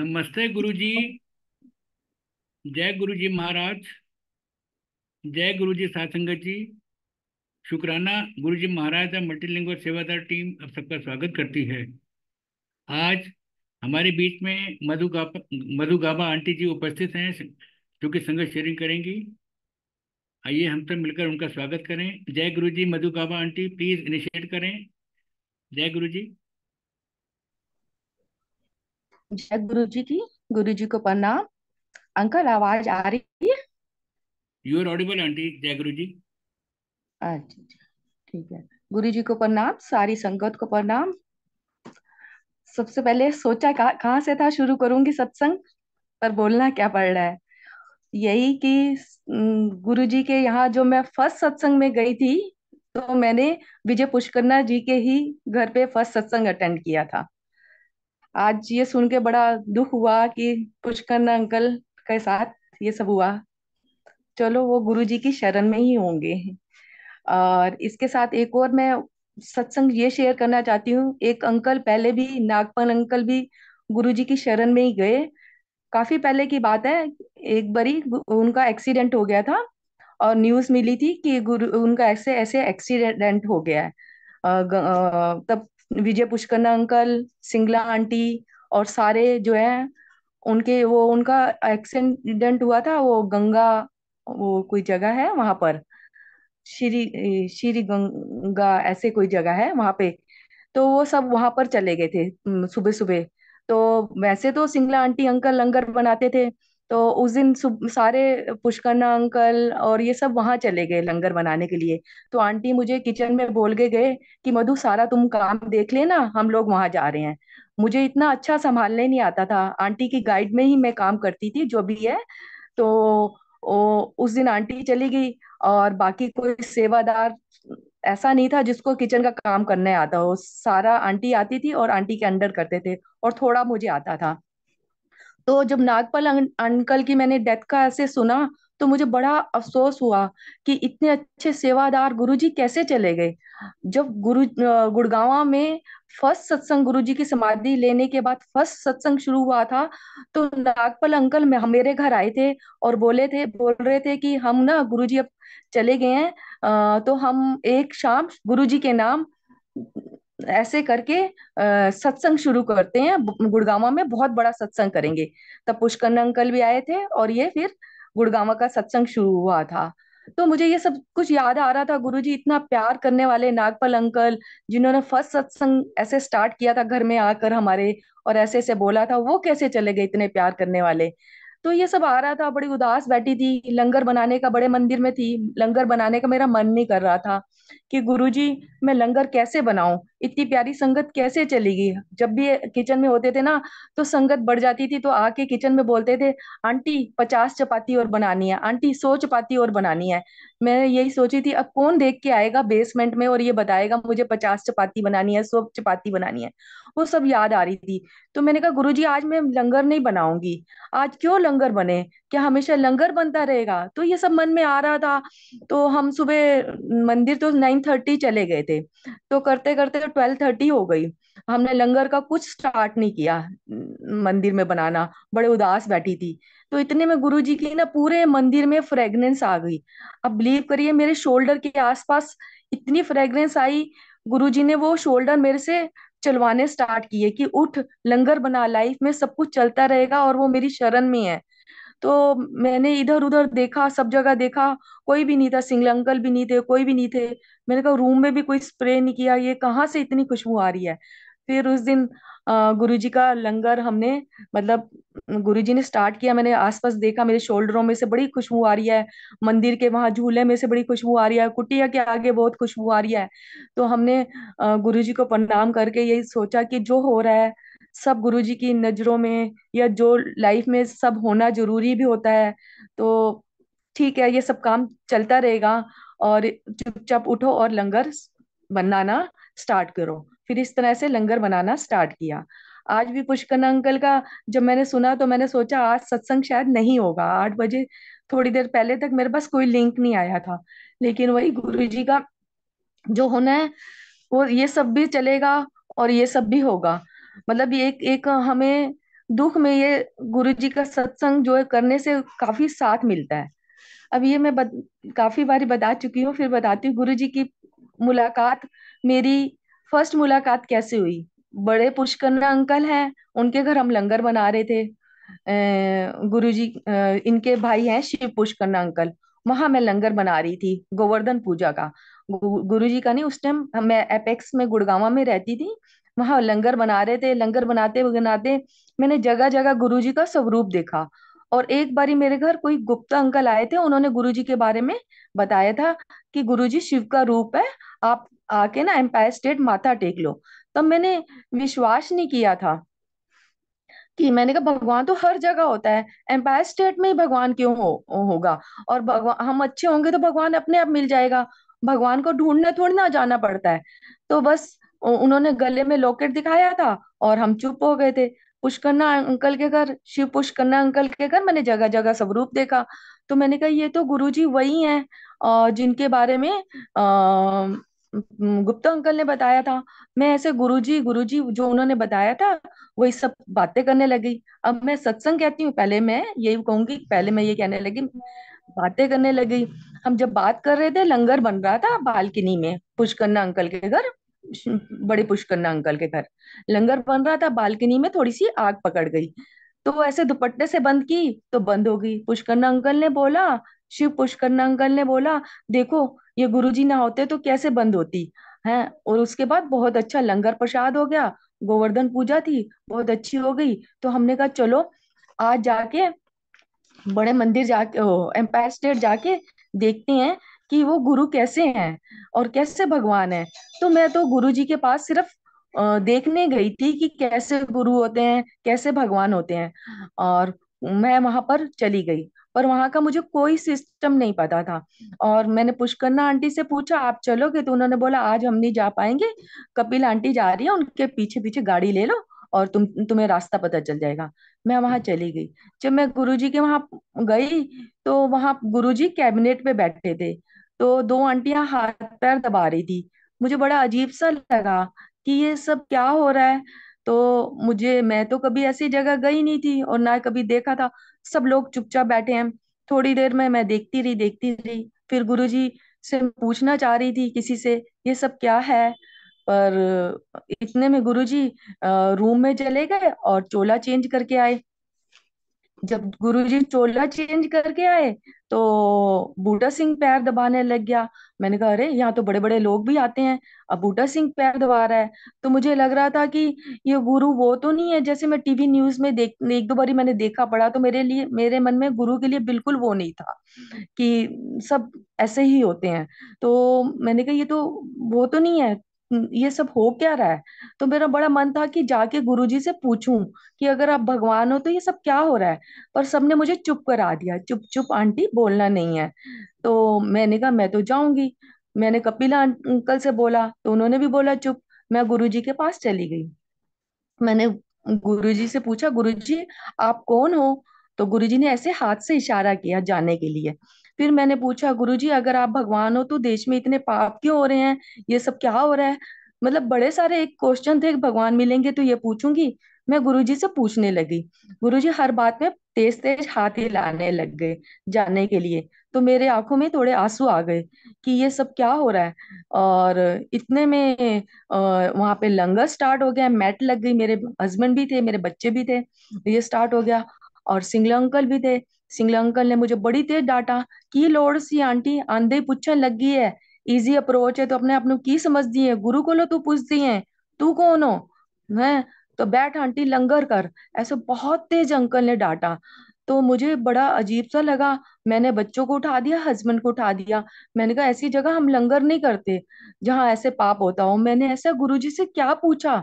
नमस्ते गुरुजी जय गुरुजी महाराज जय गुरुजी सासंगत जी शुक्राना जी महाराज और मल्टीलिंगुअल सेवादार टीम आप सबका स्वागत करती है आज हमारे बीच में मधु गापा मधु गाबा आंटी जी उपस्थित हैं जो कि संगत शेयरिंग करेंगी आइए हम सब मिलकर उनका स्वागत करें जय Guruji Madhu Gaba aunty please initiate करें जय गुरुजी जय गुरु जी की गुरु जी को प्रणाम अंकल आवाज आ रही है यू आर ऑडिबल आंटी जय गुरु जी अच्छा ठीक है गुरु जी को प्रणाम सारी संगत को प्रणाम सबसे पहले सोचा कहाँ कहा से था शुरू करूंगी सत्संग पर बोलना क्या पड़ रहा है यही कि गुरु जी के यहाँ जो मैं फर्स्ट सत्संग में गई थी तो मैंने विजय पुष्करना जी के ही घर पे फर्स्ट सत्संग अटेंड किया था आज ये सुन के बड़ा दुख हुआ कि पुष्कर अंकल के साथ ये सब हुआ चलो वो गुरु जी की शरण में ही होंगे और इसके साथ एक और मैं सत्संग ये शेयर करना चाहती हूँ एक अंकल पहले भी नागपन अंकल भी गुरु जी की शरण में ही गए काफी पहले की बात है एक बारी उनका एक्सीडेंट हो गया था और न्यूज मिली थी कि गुरु उनका ऐसे ऐसे एक्सीडेंट हो गया है तब विजय पुष्करना अंकल सिंगला आंटी और सारे जो है उनके वो उनका एक्सीडेंट हुआ था वो गंगा वो कोई जगह है वहां पर श्री श्री गंगा ऐसे कोई जगह है वहां पे तो वो सब वहां पर चले गए थे सुबह सुबह तो वैसे तो सिंगला आंटी अंकल लंगर बनाते थे तो उस दिन सारे पुष्करना अंकल और ये सब वहां चले गए लंगर बनाने के लिए तो आंटी मुझे किचन में बोल के गए कि मधु सारा तुम काम देख लेना हम लोग वहां जा रहे हैं मुझे इतना अच्छा संभालने नहीं आता था आंटी की गाइड में ही मैं काम करती थी जो भी है तो ओ, उस दिन आंटी चली गई और बाकी कोई सेवादार ऐसा नहीं था जिसको किचन का काम करने आता हो सारा आंटी आती थी और आंटी के अंडर करते थे और थोड़ा मुझे आता था तो जब नागपाल अं-, अंकल की मैंने डेथ का ऐसे सुना तो मुझे बड़ा अफसोस हुआ कि इतने अच्छे सेवादार गुरुजी कैसे चले गए जब गुरु गुड़गावा में फर्स्ट सत्संग गुरुजी की समाधि लेने के बाद फर्स्ट सत्संग शुरू हुआ था तो नागपाल अंकल मेरे घर आए थे और बोले थे बोल रहे थे कि हम ना गुरुजी अब चले गए हैं तो हम एक शाम गुरुजी के नाम ऐसे करके सत्संग शुरू करते हैं गुड़गावा में बहुत बड़ा सत्संग करेंगे तब पुष्कर अंकल भी आए थे और ये फिर गुड़गावा का सत्संग शुरू हुआ था तो मुझे ये सब कुछ याद आ रहा था गुरुजी इतना प्यार करने वाले नागपाल अंकल जिन्होंने फर्स्ट सत्संग ऐसे स्टार्ट किया था घर में आकर हमारे और ऐसे ऐसे बोला था वो कैसे चले गए इतने प्यार करने वाले तो ये सब आ रहा था बड़ी उदास बैठी थी लंगर बनाने का बड़े मंदिर में थी लंगर बनाने का मेरा मन नहीं कर रहा था कि गुरुजी मैं लंगर कैसे बनाऊं इतनी प्यारी संगत कैसे चलेगी जब भी किचन में होते थे ना तो संगत बढ़ जाती थी तो आके किचन में बोलते थे आंटी पचास चपाती और बनानी है आंटी सौ चपाती और बनानी है मैं यही सोची थी अब कौन देख के आएगा बेसमेंट में और ये बताएगा मुझे पचास चपाती बनानी है सौ चपाती बनानी है वो सब याद आ रही थी तो मैंने कहा गुरु जी आज मैं लंगर नहीं बनाऊंगी आज क्यों लंगर बने क्या हमेशा लंगर बनता रहेगा तो ये सब मन में आ रहा था तो हम सुबह मंदिर तो नाइन थर्टी चले गए थे तो करते करते तो ट्वेल्व थर्टी हो गई हमने लंगर का कुछ स्टार्ट नहीं किया मंदिर में बनाना बड़े उदास बैठी थी तो इतने में गुरु जी की ना पूरे मंदिर में फ्रेग्रेंस आ गई अब बिलीव करिए मेरे शोल्डर के आसपास इतनी फ्रेग्रेंस आई गुरु जी ने वो शोल्डर मेरे से चलवाने स्टार्ट किए कि उठ लंगर बना लाइफ में सब कुछ चलता रहेगा और वो मेरी शरण में है तो मैंने इधर उधर देखा सब जगह देखा कोई भी नहीं था सिंगल अंकल भी नहीं थे कोई भी नहीं थे मैंने कहा रूम में भी कोई स्प्रे नहीं किया ये कहाँ से इतनी खुशबू आ रही है फिर उस दिन गुरु जी का लंगर हमने मतलब गुरु जी ने स्टार्ट किया मैंने आसपास देखा मेरे शोल्डरों में से बड़ी खुशबू आ रही है मंदिर के वहां झूले में से बड़ी खुशबू आ रही है कुटिया के आगे बहुत खुशबू आ रही है तो हमने गुरु जी को प्रणाम करके यही सोचा कि जो हो रहा है सब गुरु जी की नजरों में या जो लाइफ में सब होना जरूरी भी होता है तो ठीक है ये सब काम चलता रहेगा और चुपचाप उठो और लंगर बनाना स्टार्ट करो फिर इस तरह से लंगर बनाना स्टार्ट किया आज भी पुष्कर अंकल का जब मैंने सुना तो मैंने सोचा आज सत्संग शायद नहीं होगा आठ बजे थोड़ी देर पहले तक मेरे पास कोई लिंक नहीं आया था लेकिन वही गुरु जी का जो होना है वो ये सब भी चलेगा और ये सब भी होगा मतलब एक एक हमें दुख में ये गुरु जी का सत्संग जो है करने से काफी साथ मिलता है अब ये मैं बद, काफी बारी बता चुकी हूँ फिर बताती हूँ गुरु जी की मुलाकात मेरी फर्स्ट मुलाकात कैसे हुई बड़े पुष्करणा अंकल हैं उनके घर हम लंगर बना रहे थे गुरुजी इनके भाई हैं शिव पुष्करणा अंकल वहां मैं लंगर बना रही थी गोवर्धन पूजा का गुरु जी का नहीं उस टाइम मैं एपेक्स में गुड़गावा में रहती थी वहां लंगर बना रहे थे लंगर बनाते बनाते मैंने जगह जगह गुरु जी का स्वरूप देखा और एक बारी मेरे घर कोई गुप्त अंकल आए थे उन्होंने गुरुजी के बारे में बताया था कि गुरुजी शिव का रूप है आप आके ना एम्पायर स्टेट माथा टेक लो तब मैंने विश्वास नहीं किया था कि मैंने कहा भगवान तो हर जगह होता है एम्पायर स्टेट में ही भगवान क्यों हो, होगा और भगवान हम अच्छे होंगे तो भगवान अपने आप मिल जाएगा भगवान को ढूंढने थोड़ी ना जाना पड़ता है तो बस उन्होंने गले में लॉकेट दिखाया था और हम चुप हो गए थे पुष्करना अंकल के घर शिव पुष्करना अंकल के घर मैंने जगह जगह स्वरूप देखा तो मैंने कहा ये तो गुरुजी वही हैं जिनके बारे में गुप्ता अंकल ने बताया था मैं ऐसे गुरुजी गुरुजी जो उन्होंने बताया था वही सब बातें करने लगी अब मैं सत्संग कहती हूँ पहले मैं यही कहूंगी पहले मैं ये कहने लगी बातें करने लगी हम जब बात कर रहे थे लंगर बन रहा था बालकनी में पुष्करना अंकल के घर बड़े पुश करना अंकल के घर लंगर बन रहा था बालकनी में थोड़ी सी आग पकड़ गई तो ऐसे दुपट्टे से बंद की तो बंद हो गई पुष्करना अंकल ने बोला शिव पुष्करना अंकल ने बोला देखो ये गुरुजी ना होते तो कैसे बंद होती है और उसके बाद बहुत अच्छा लंगर प्रसाद हो गया गोवर्धन पूजा थी बहुत अच्छी हो गई तो हमने कहा चलो आज जाके बड़े मंदिर जाके एम्पायर स्टेट जाके देखते हैं कि वो गुरु कैसे हैं और कैसे भगवान है तो मैं तो गुरु जी के पास सिर्फ देखने गई थी कि कैसे गुरु होते हैं कैसे भगवान होते हैं और मैं वहां पर चली गई पर वहां का मुझे कोई सिस्टम नहीं पता था और मैंने पुष्करना आंटी से पूछा आप चलोगे तो उन्होंने बोला आज हम नहीं जा पाएंगे कपिल आंटी जा रही है उनके पीछे पीछे गाड़ी ले लो और तुम तुम्हें रास्ता पता चल जाएगा मैं वहां हम्म। चली गई जब मैं गुरुजी के वहां गई तो वहां गुरुजी कैबिनेट पे बैठे थे तो दो आंटियां हाथ पैर दबा रही थी मुझे बड़ा अजीब सा लगा कि ये सब क्या हो रहा है तो मुझे मैं तो कभी ऐसी जगह गई नहीं थी और ना कभी देखा था सब लोग चुपचाप बैठे हैं थोड़ी देर में मैं देखती रही देखती रही फिर गुरुजी से पूछना चाह रही थी किसी से ये सब क्या है पर इतने में गुरुजी रूम में चले गए और चोला चेंज करके आए जब गुरुजी चोला चेंज करके आए तो बूटा सिंह पैर दबाने लग गया मैंने कहा अरे यहाँ तो बड़े बड़े लोग भी आते हैं अब बूटा सिंह पैर दबा रहा है तो मुझे लग रहा था कि ये गुरु वो तो नहीं है जैसे मैं टीवी न्यूज में देख एक दो बारी मैंने देखा पड़ा तो मेरे लिए मेरे मन में गुरु के लिए बिल्कुल वो नहीं था कि सब ऐसे ही होते हैं तो मैंने कहा ये तो वो तो नहीं है हम्म, ये सब हो क्या रहा है तो मेरा बड़ा मन था कि जाके गुरु जी से पूछूं कि अगर आप भगवान हो तो ये सब क्या हो रहा है पर सबने मुझे चुप करा दिया चुप चुप आंटी बोलना नहीं है तो मैंने कहा मैं तो जाऊंगी मैंने कपिला अंकल से बोला तो उन्होंने भी बोला चुप मैं गुरुजी के पास चली गई मैंने गुरुजी से पूछा गुरुजी आप कौन हो तो गुरुजी ने ऐसे हाथ से इशारा किया जाने के लिए फिर मैंने पूछा गुरु जी अगर आप भगवान हो तो देश में इतने पाप क्यों हो रहे हैं ये सब क्या हो रहा है मतलब बड़े सारे एक क्वेश्चन थे भगवान मिलेंगे तो ये पूछूंगी मैं गुरु जी से पूछने लगी गुरु जी हर बात में तेज तेज हाथ लाने लग गए जाने के लिए तो मेरे आंखों में थोड़े आंसू आ गए कि ये सब क्या हो रहा है और इतने में वहां पे लंगर स्टार्ट हो गया मैट लग गई मेरे हस्बैंड भी थे मेरे बच्चे भी थे ये स्टार्ट हो गया और सिंगल अंकल भी थे सिंगल अंकल ने मुझे बड़ी तेज डांटा की लोड़ सी आंटी आंधे पूछन लगी है इजी अप्रोच है तो अपने ਤੂੰ की समझ ਨੂੰ है गुरु को ਗੁਰੂ तू पूछ दी है तू कौन हो है तो बैठ आंटी लंगर कर ऐसे बहुत तेज अंकल ने डांटा तो मुझे बड़ा अजीब सा लगा मैंने बच्चों को उठा दिया हस्बैंड को उठा दिया मैंने कहा ऐसी जगह हम लंगर नहीं करते जहाँ ऐसे पाप होता हो मैंने ऐसा गुरुजी से क्या पूछा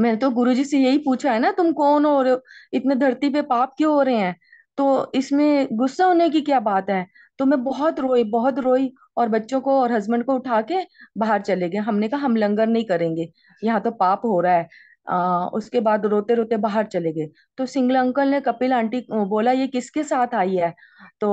मैंने तो गुरुजी से यही पूछा है ना तुम कौन हो रहे हो इतने धरती पे पाप क्यों हो रहे हैं तो इसमें गुस्सा होने की क्या बात है तो मैं बहुत रोई बहुत रोई और बच्चों को और हस्बैंड को उठा के बाहर चले गए हमने कहा हम लंगर नहीं करेंगे यहाँ तो पाप हो रहा है आ, उसके बाद रोते रोते बाहर चले गए तो सिंगला अंकल ने कपिल आंटी बोला ये किसके साथ आई है तो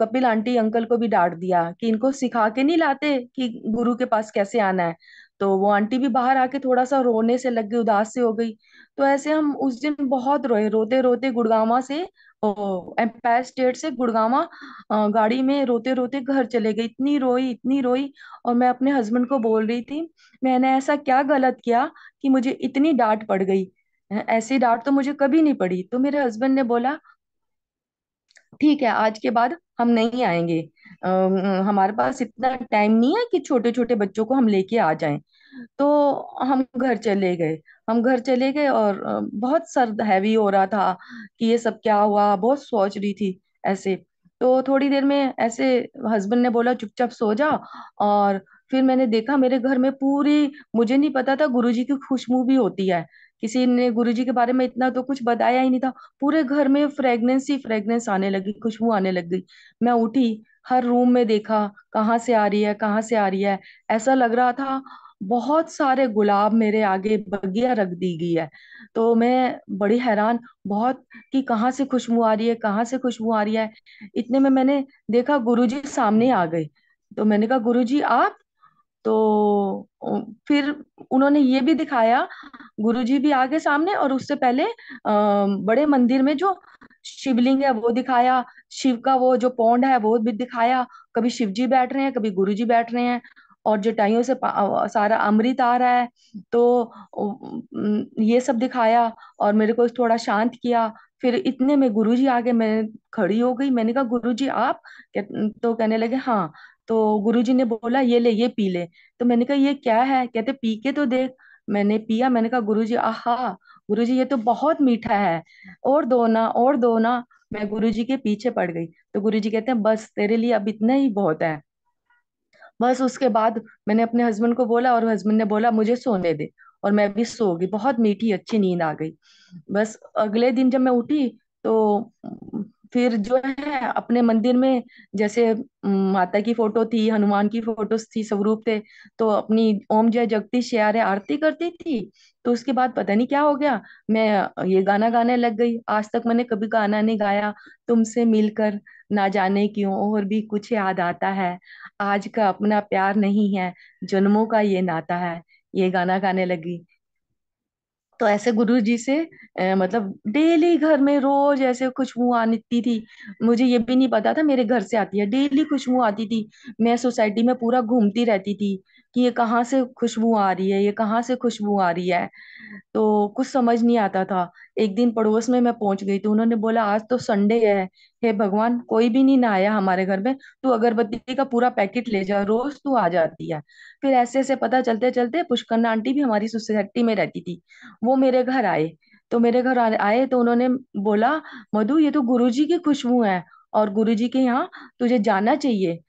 कपिल आंटी अंकल को भी डांट दिया कि इनको सिखा के नहीं लाते कि गुरु के पास कैसे आना है तो वो आंटी भी बाहर आके थोड़ा सा रोने से लग गई उदास से हो गई तो ऐसे हम उस दिन बहुत रोए रोते रोते गुड़गामा से एम्पायर स्टेट से गुड़गामा गाड़ी में रोते रोते घर चले गए इतनी रोई इतनी रोई और मैं अपने हस्बैंड को बोल रही थी मैंने ऐसा क्या गलत किया कि मुझे इतनी डांट पड़ गई ऐसी डांट तो मुझे कभी नहीं पड़ी तो मेरे हस्बैंड ने बोला ठीक है आज के बाद हम नहीं आएंगे हमारे पास इतना टाइम नहीं है कि छोटे छोटे बच्चों को हम लेके आ जाएं तो हम घर चले गए हम घर चले गए और बहुत सर हैवी हो रहा था कि ये सब क्या हुआ बहुत सोच रही थी ऐसे तो थोड़ी देर में ऐसे हस्बैंड ने बोला चुपचाप सो जा और फिर मैंने देखा मेरे घर में पूरी मुझे नहीं पता था गुरुजी की खुशबू भी होती है किसी ने गुरुजी के बारे में इतना तो कुछ बताया ही नहीं था पूरे घर में फ्रेगनेंस ही फ्रेगनेंस आने लगी खुशबू आने लग गई मैं उठी हर रूम में देखा कहाँ से आ रही है कहाँ से आ रही है ऐसा लग रहा था बहुत सारे गुलाब मेरे आगे बगिया रख दी गई है तो मैं बड़ी हैरान बहुत कि कहाँ से खुशबू आ रही है कहाँ से खुशबू आ रही है इतने में मैंने देखा गुरुजी सामने आ गए तो मैंने कहा गुरुजी आप तो फिर उन्होंने ये भी दिखाया गुरुजी भी आगे सामने और उससे पहले आ, बड़े मंदिर में जो शिवलिंग है वो दिखाया शिव का वो जो पौंड है वो भी दिखाया कभी शिव जी बैठ रहे हैं कभी गुरु जी बैठ रहे हैं और जटाइयों से सारा अमृत आ रहा है तो ये सब दिखाया और मेरे को थोड़ा शांत किया फिर इतने में गुरु जी आगे मैं खड़ी हो गई मैंने कहा गुरु जी आप तो कहने लगे हाँ तो गुरु जी ने बोला ये ले ये पी ले तो मैंने कहा ये क्या है कहते पी के तो देख मैंने पिया मैंने कहा गुरु जी आहा गुरु जी ये तो बहुत मीठा है और दो ना और दो ना मैं गुरु जी के पीछे पड़ गई तो गुरु जी कहते हैं बस तेरे लिए अब इतना ही बहुत है बस उसके बाद मैंने अपने हस्बैंड को बोला और हस्बैंड ने बोला मुझे सोने दे और मैं भी सो गई बहुत मीठी अच्छी नींद आ गई बस अगले दिन जब मैं उठी तो फिर जो है अपने मंदिर में जैसे माता की फोटो थी हनुमान की फोटो थी स्वरूप थे तो अपनी ओम जय जगदीश यारे आरती करती थी तो उसके बाद पता नहीं क्या हो गया मैं ये गाना गाने लग गई आज तक मैंने कभी गाना नहीं गाया तुमसे मिलकर ना जाने क्यों और भी कुछ याद आता है आज का अपना प्यार नहीं है जन्मों का ये नाता है ये गाना गाने लगी तो ऐसे गुरु जी से अ, मतलब डेली घर में रोज ऐसे खुशबू आती थी मुझे ये भी नहीं पता था मेरे घर से आती है डेली खुशबू आती थी मैं सोसाइटी में पूरा घूमती रहती थी कि ये कहाँ से खुशबू आ रही है ये कहाँ से खुशबू आ रही है तो कुछ समझ नहीं आता था एक दिन पड़ोस में मैं पहुंच गई तो उन्होंने बोला आज तो संडे है हे भगवान कोई भी नहीं ना आया हमारे घर में तू अगरबत्ती का पूरा पैकेट ले जा रोज तू आ जाती है फिर ऐसे ऐसे पता चलते चलते पुष्करना आंटी भी हमारी सोसाइटी में रहती थी वो मेरे घर आए तो मेरे घर आए तो उन्होंने बोला मधु ये तो गुरु की खुशबू है और गुरु के यहाँ तुझे जाना चाहिए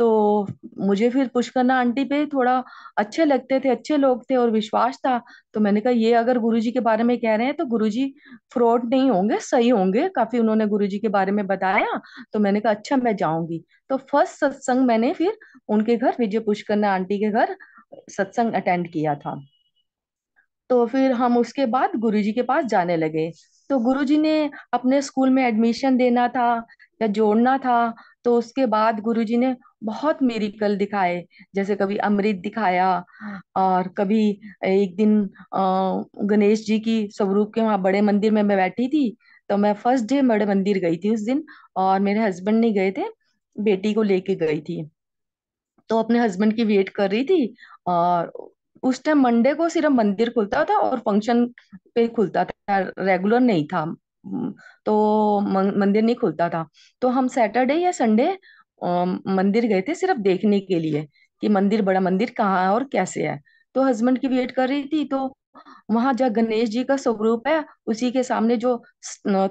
तो मुझे फिर पुश आंटी पे थोड़ा अच्छे लगते थे अच्छे लोग थे और विश्वास था तो मैंने कहा ये अगर गुरुजी के बारे में कह रहे हैं तो गुरुजी फ्रॉड नहीं होंगे सही होंगे काफी उन्होंने गुरुजी के बारे में बताया तो मैंने कहा अच्छा मैं जाऊंगी तो फर्स्ट सत्संग मैंने फिर उनके घर विजय पुष्करना आंटी के घर सत्संग अटेंड किया था तो फिर हम उसके बाद गुरुजी के पास जाने लगे तो गुरुजी ने अपने स्कूल में एडमिशन देना था या जोड़ना था तो उसके बाद गुरुजी ने बहुत मेरिकल दिखाए जैसे कभी अमृत दिखाया और कभी एक दिन गणेश जी की स्वरूप के वहां बड़े मंदिर में मैं बैठी थी तो मैं फर्स्ट डे बड़े मंदिर गई थी उस दिन और मेरे हस्बैंड नहीं गए थे बेटी को लेके गई थी तो अपने हस्बैंड की वेट कर रही थी और उस टाइम मंडे को सिर्फ मंदिर खुलता था और फंक्शन पे खुलता था रेगुलर नहीं था हम्म, तो मंदिर नहीं खुलता था तो हम सैटरडे या संडे मंदिर गए थे सिर्फ देखने के लिए कि मंदिर बड़ा मंदिर कहाँ है और कैसे है तो हस्बैंड की वेट कर रही थी तो वहां जहाँ गणेश जी का स्वरूप है उसी के सामने जो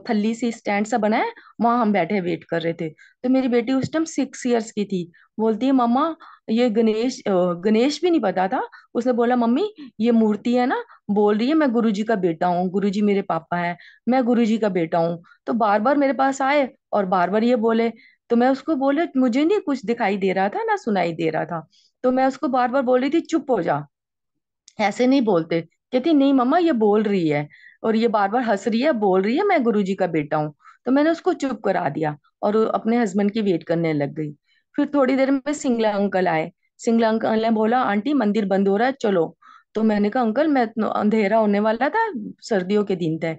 थल्ली सी स्टैंड सा बना है वहां हम बैठे वेट कर रहे थे तो मेरी बेटी उस टाइम सिक्स इयर्स की थी बोलती है मम्मा ये गणेश गणेश भी नहीं पता था उसने बोला मम्मी ये मूर्ति है ना बोल रही है मैं गुरुजी का बेटा हूँ गुरुजी मेरे पापा है मैं गुरुजी का बेटा हूँ तो बार बार मेरे पास आए और बार बार ये बोले तो मैं उसको बोले मुझे नहीं कुछ दिखाई दे रहा था ना सुनाई दे रहा था तो मैं उसको बार बार बोल रही थी चुप हो जा ऐसे नहीं बोलते कहती नहीं मम्मा ये बोल रही है और ये बार बार हंस रही है बोल रही है मैं जी का बेटा हूँ तो मैंने उसको चुप करा दिया और अपने हस्बैंड की वेट करने लग गई फिर थोड़ी देर में सिंगला अंकल आए सिंगला अंकल ने बोला आंटी मंदिर बंद हो रहा है चलो तो मैंने कहा अंकल मैं अंधेरा होने वाला था सर्दियों के दिन थे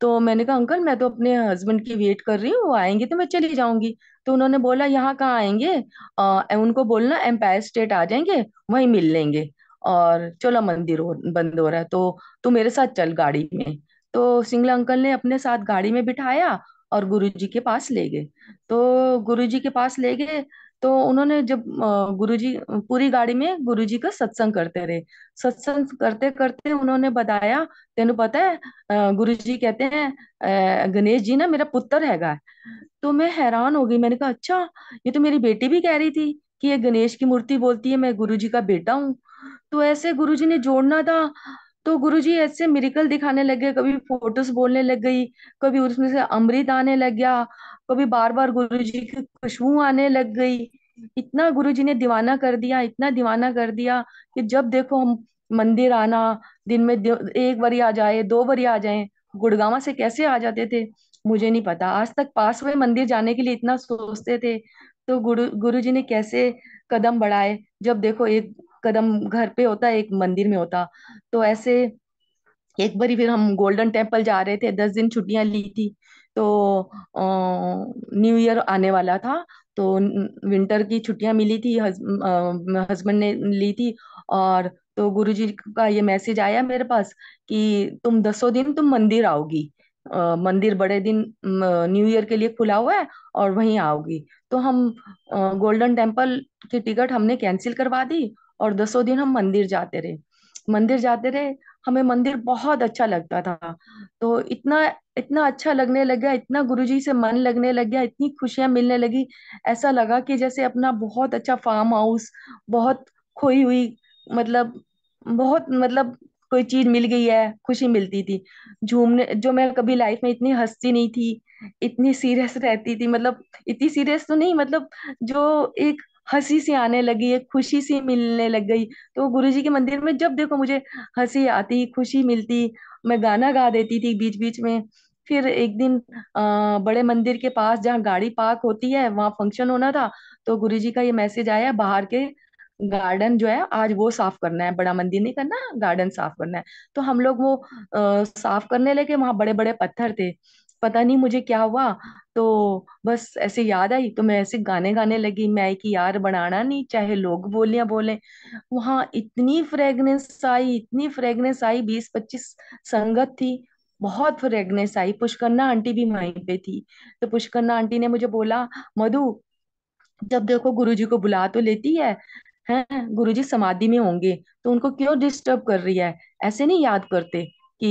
तो मैंने कहा अंकल मैं तो अपने हस्बैंड की वेट कर रही हूँ वो आएंगे तो मैं चली जाऊंगी तो उन्होंने बोला यहाँ कहाँ आएंगे आ, उनको बोलना एम्पायर स्टेट आ जाएंगे वहीं मिल लेंगे और चलो मंदिर हो बंद हो रहा है तो तू मेरे साथ चल गाड़ी में तो सिंगला अंकल ने अपने साथ गाड़ी में बिठाया और गुरुजी के पास ले गए तो गुरुजी के पास ले गए तो उन्होंने जब गुरुजी पूरी गाड़ी में गुरुजी का सत्संग करते रहे सत्संग करते करते उन्होंने बताया तेन पता है गुरुजी कहते हैं गणेश जी ना मेरा पुत्र हैगा तो मैं हैरान हो गई मैंने कहा अच्छा ये तो मेरी बेटी भी कह रही थी कि ये गणेश की मूर्ति बोलती है मैं गुरुजी का बेटा हूँ तो ऐसे गुरुजी ने जोड़ना था तो गुरुजी ऐसे मिरिकल दिखाने लग गए कभी फोटोस बोलने लग गई कभी उसमें से अमृत आने लग गया कभी बार बार गुरुजी की खुशबू आने लग गई इतना गुरुजी ने दीवाना कर दिया इतना दीवाना कर दिया कि जब देखो हम मंदिर आना दिन में एक बारी आ जाए दो बारी आ जाए गुड़गावा से कैसे आ जाते थे मुझे नहीं पता आज तक पास हुए मंदिर जाने के लिए इतना सोचते थे तो गुरु गुरु जी ने कैसे कदम बढ़ाए जब देखो एक कदम घर पे होता एक मंदिर में होता तो ऐसे एक बारी फिर हम गोल्डन टेम्पल जा रहे थे दस दिन छुट्टियां ली थी तो न्यू ईयर आने वाला था तो विंटर की छुट्टियां मिली थी हस्बैंड ने ली थी और तो गुरुजी का ये मैसेज आया मेरे पास कि तुम दसों दिन तुम मंदिर आओगी मंदिर बड़े दिन न्यू ईयर के लिए खुला हुआ है और वहीं आओगी तो हम गोल्डन टेम्पल की टिकट हमने कैंसिल करवा दी और दसों दिन हम मंदिर जाते रहे मंदिर जाते रहे हमें मंदिर बहुत अच्छा लगता था तो इतना इतना अच्छा लगने लग गया इतना गुरुजी से मन लगने लग गया इतनी खुशियां मिलने लगी ऐसा लगा कि जैसे अपना बहुत अच्छा फार्म हाउस बहुत खोई हुई मतलब बहुत मतलब कोई चीज मिल गई है खुशी मिलती थी झूमने जो मैं कभी लाइफ में इतनी हंसती नहीं थी इतनी सीरियस रहती थी मतलब इतनी सीरियस तो नहीं मतलब जो एक हंसी सी आने लगी एक खुशी सी मिलने लग गई तो गुरु जी के मंदिर में जब देखो मुझे हंसी आती खुशी मिलती मैं गाना गा देती थी बीच बीच में फिर एक दिन आ, बड़े मंदिर के पास जहाँ गाड़ी पार्क होती है वहाँ फंक्शन होना था तो गुरु जी का ये मैसेज आया बाहर के गार्डन जो है आज वो साफ करना है बड़ा मंदिर नहीं करना गार्डन साफ करना है तो हम लोग वो आ, साफ करने लगे वहां बड़े बड़े पत्थर थे पता नहीं मुझे क्या हुआ तो बस ऐसे याद आई तो मैं ऐसे गाने गाने लगी मैं कि यार बनाना नहीं चाहे लोग बोले बोले वहां इतनी फ्रेगनेंस आई इतनी फ्रेगनेंस आई बीस पच्चीस संगत थी बहुत फ्रेगनेंस आई पुष्करना आंटी भी वहीं पे थी तो पुष्करना आंटी ने मुझे बोला मधु जब देखो गुरुजी को बुला तो लेती है है गुरु जी समाधि में होंगे तो उनको क्यों डिस्टर्ब कर रही है ऐसे नहीं याद करते कि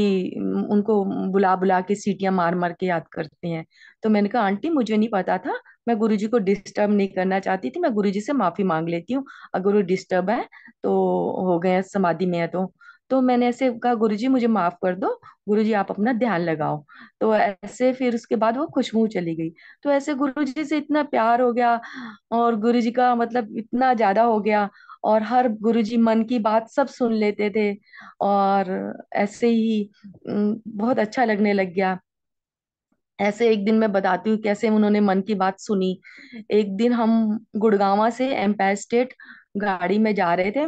उनको बुला बुला के सीटियां मार मार के याद करते हैं तो मैंने कहा आंटी मुझे नहीं पता था मैं गुरुजी को डिस्टर्ब नहीं करना चाहती थी मैं गुरुजी से माफी मांग लेती हूँ अगर वो डिस्टर्ब है तो हो गए समाधि में है तो तो मैंने ऐसे कहा गुरु जी मुझे माफ कर दो गुरु जी आप अपना ध्यान लगाओ तो ऐसे फिर उसके बाद वो खुशबू चली गई तो ऐसे गुरु जी से इतना प्यार हो गया और गुरु जी का मतलब इतना ज्यादा हो गया और हर गुरुजी मन की बात सब सुन लेते थे और ऐसे ही बहुत अच्छा लगने लग गया ऐसे एक दिन मैं बताती हूँ कैसे उन्होंने मन की बात सुनी एक दिन हम गुड़गावा से एम्पायर स्टेट गाड़ी में जा रहे थे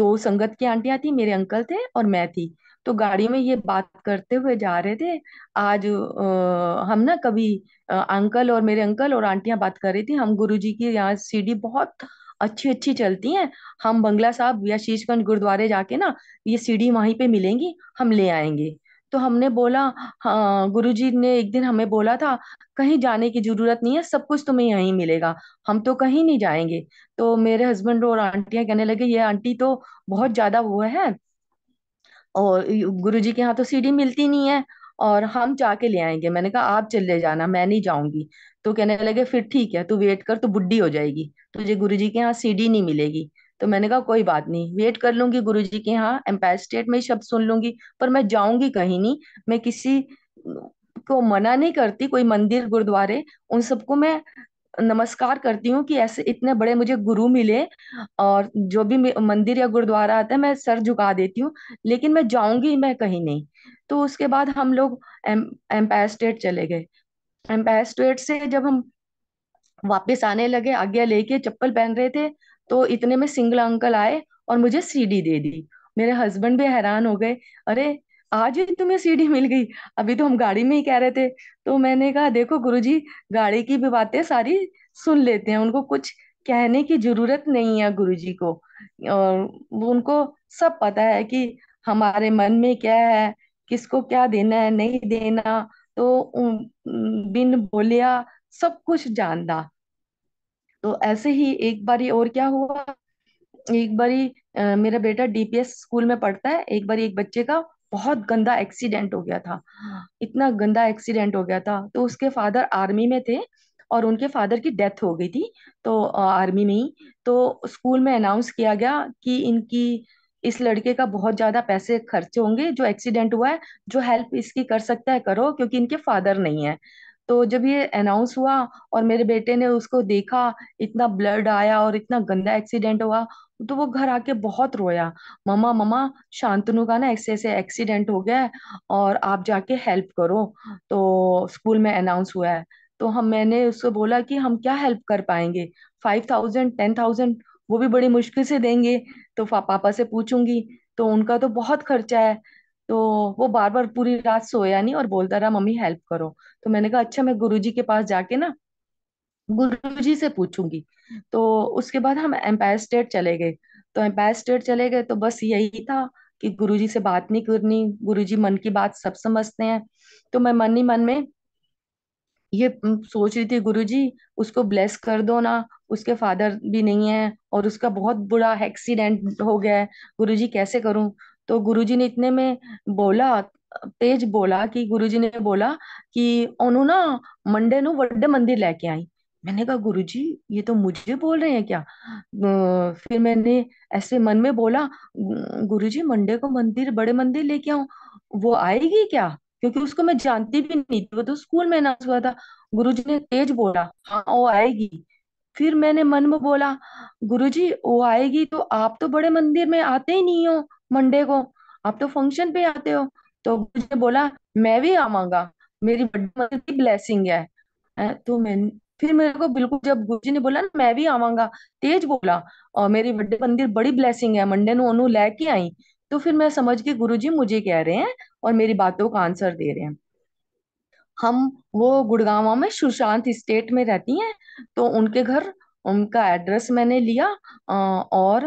दो संगत की आंटियां थी मेरे अंकल थे और मैं थी तो गाड़ी में ये बात करते हुए जा रहे थे आज आ, हम ना कभी आ, अंकल और मेरे अंकल और आंटियां बात कर रही थी हम गुरुजी की यहाँ सीढ़ी बहुत अच्छी अच्छी चलती हैं हम बंगला साहब या शीशगंज गुरुद्वारे जाके ना ये सीढ़ी वहीं पे मिलेंगी हम ले आएंगे तो हमने बोला हाँ जी ने एक दिन हमें बोला था कहीं जाने की जरूरत नहीं है सब कुछ तुम्हें यहीं मिलेगा हम तो कहीं नहीं जाएंगे तो मेरे हस्बैंड और आंटियां कहने लगे ये आंटी तो बहुत ज्यादा वो है और जी के यहाँ तो सीढ़ी मिलती नहीं है और हम जाके ले आएंगे मैंने कहा आप चले जाना मैं नहीं जाऊंगी तो कहने लगे फिर ठीक है तू वेट कर तू बुढ़ी हो जाएगी तुझे गुरुजी के यहाँ सीढ़ी नहीं मिलेगी तो मैंने कहा कोई बात नहीं वेट कर लूंगी गुरु जी के यहाँ एम्पायर स्टेट में शब्द सुन लूंगी पर मैं जाऊंगी कहीं नहीं मैं किसी को मना नहीं करती कोई मंदिर गुरुद्वारे उन सबको मैं नमस्कार करती हूँ कि ऐसे इतने बड़े मुझे गुरु मिले और जो भी मंदिर या गुरुद्वारा आता है मैं सर झुका देती हूँ लेकिन मैं जाऊंगी मैं कहीं नहीं तो उसके बाद हम लोग एम्पायर स्टेट चले गए एम्पायर स्टेट से जब हम वापस आने लगे आज्ञा लेके चप्पल पहन रहे थे तो इतने में सिंगल अंकल आए और मुझे सीडी दे दी मेरे हस्बैंड भी हैरान हो गए अरे आज ही तुम्हें सीडी मिल गई अभी तो हम गाड़ी में ही कह रहे थे तो मैंने कहा देखो गुरुजी गाड़ी की भी बातें सारी सुन लेते हैं उनको कुछ कहने की जरूरत नहीं है गुरुजी को और उनको सब पता है कि हमारे मन में क्या है किसको क्या देना है नहीं देना तो बिन बोलिया सब कुछ जानता तो ऐसे ही एक बारी और क्या हुआ एक बारी मेरा बेटा डीपीएस स्कूल में पढ़ता है एक बारी एक बच्चे का बहुत गंदा एक्सीडेंट हो गया था इतना गंदा एक्सीडेंट हो गया था तो उसके फादर आर्मी में थे और उनके फादर की डेथ हो गई थी तो आर्मी में ही तो स्कूल में अनाउंस किया गया कि इनकी इस लड़के का बहुत ज्यादा पैसे खर्च होंगे जो एक्सीडेंट हुआ है जो हेल्प इसकी कर सकता है करो क्योंकि इनके फादर नहीं है तो जब ये अनाउंस हुआ और मेरे बेटे ने उसको देखा इतना ब्लड आया और इतना गंदा एक्सीडेंट हुआ तो वो घर आके बहुत रोया मम्मा मामा शांतनु का ना ऐसे ऐसे एक्सीडेंट हो गया और आप जाके हेल्प करो तो स्कूल में अनाउंस हुआ है तो हम मैंने उसको बोला कि हम क्या हेल्प कर पाएंगे फाइव थाउजेंड टेन थाउजेंड वो भी बड़ी मुश्किल से देंगे तो पापा से पूछूंगी तो उनका तो बहुत खर्चा है तो वो बार बार पूरी रात सोया नहीं और बोलता रहा मम्मी हेल्प करो तो मैंने कहा अच्छा मैं गुरुजी के पास जाके ना गुरुजी से पूछूंगी तो उसके बाद हम एम्पायर स्टेट चले गए तो एम्पायर स्टेट चले गए तो बस यही था कि गुरुजी से बात नहीं करनी गुरुजी मन की बात सब समझते हैं तो मैं मन ही मन में ये सोच रही थी गुरुजी उसको ब्लेस कर दो ना उसके फादर भी नहीं है और उसका बहुत बुरा एक्सीडेंट हो गया है गुरु कैसे करूं तो गुरुजी ने इतने में बोला तेज बोला कि गुरुजी ने बोला कि ओनू ना मंडे नु ਨੂੰ मंदिर लेके आई मैंने कहा गुरुजी ये तो मुझे बोल रहे हैं क्या फिर मैंने ऐसे मन में बोला गुरु जी मंडे को मंदिर बड़े मंदिर लेके आऊ वो आएगी क्या क्योंकि उसको मैं जानती भी नहीं थी वो तो स्कूल में नाच हुआ था गुरु जी ने तेज बोला हाँ वो आएगी फिर मैंने मन में बोला गुरु जी वो आएगी तो आप तो बड़े मंदिर में आते ही नहीं हो मंडे को आप तो फंक्शन पे आते हो तो गुरु जी बोला मैं भी आवागा मेरी बड़ी मंदिर की ब्लेसिंग है, तो मैं फिर मेरे को बिल्कुल जब गुरु जी ने बोला ना मैं भी आवागा तेज बोला और मेरी बड़े मंदिर बड़ी ब्लैसिंग है मंडे नैके आई तो फिर मैं समझ गई गुरु जी मुझे कह रहे हैं और मेरी बातों का आंसर दे रहे हैं हम वो गुड़गावा में सुशांत स्टेट में रहती हैं तो उनके घर उनका एड्रेस मैंने लिया और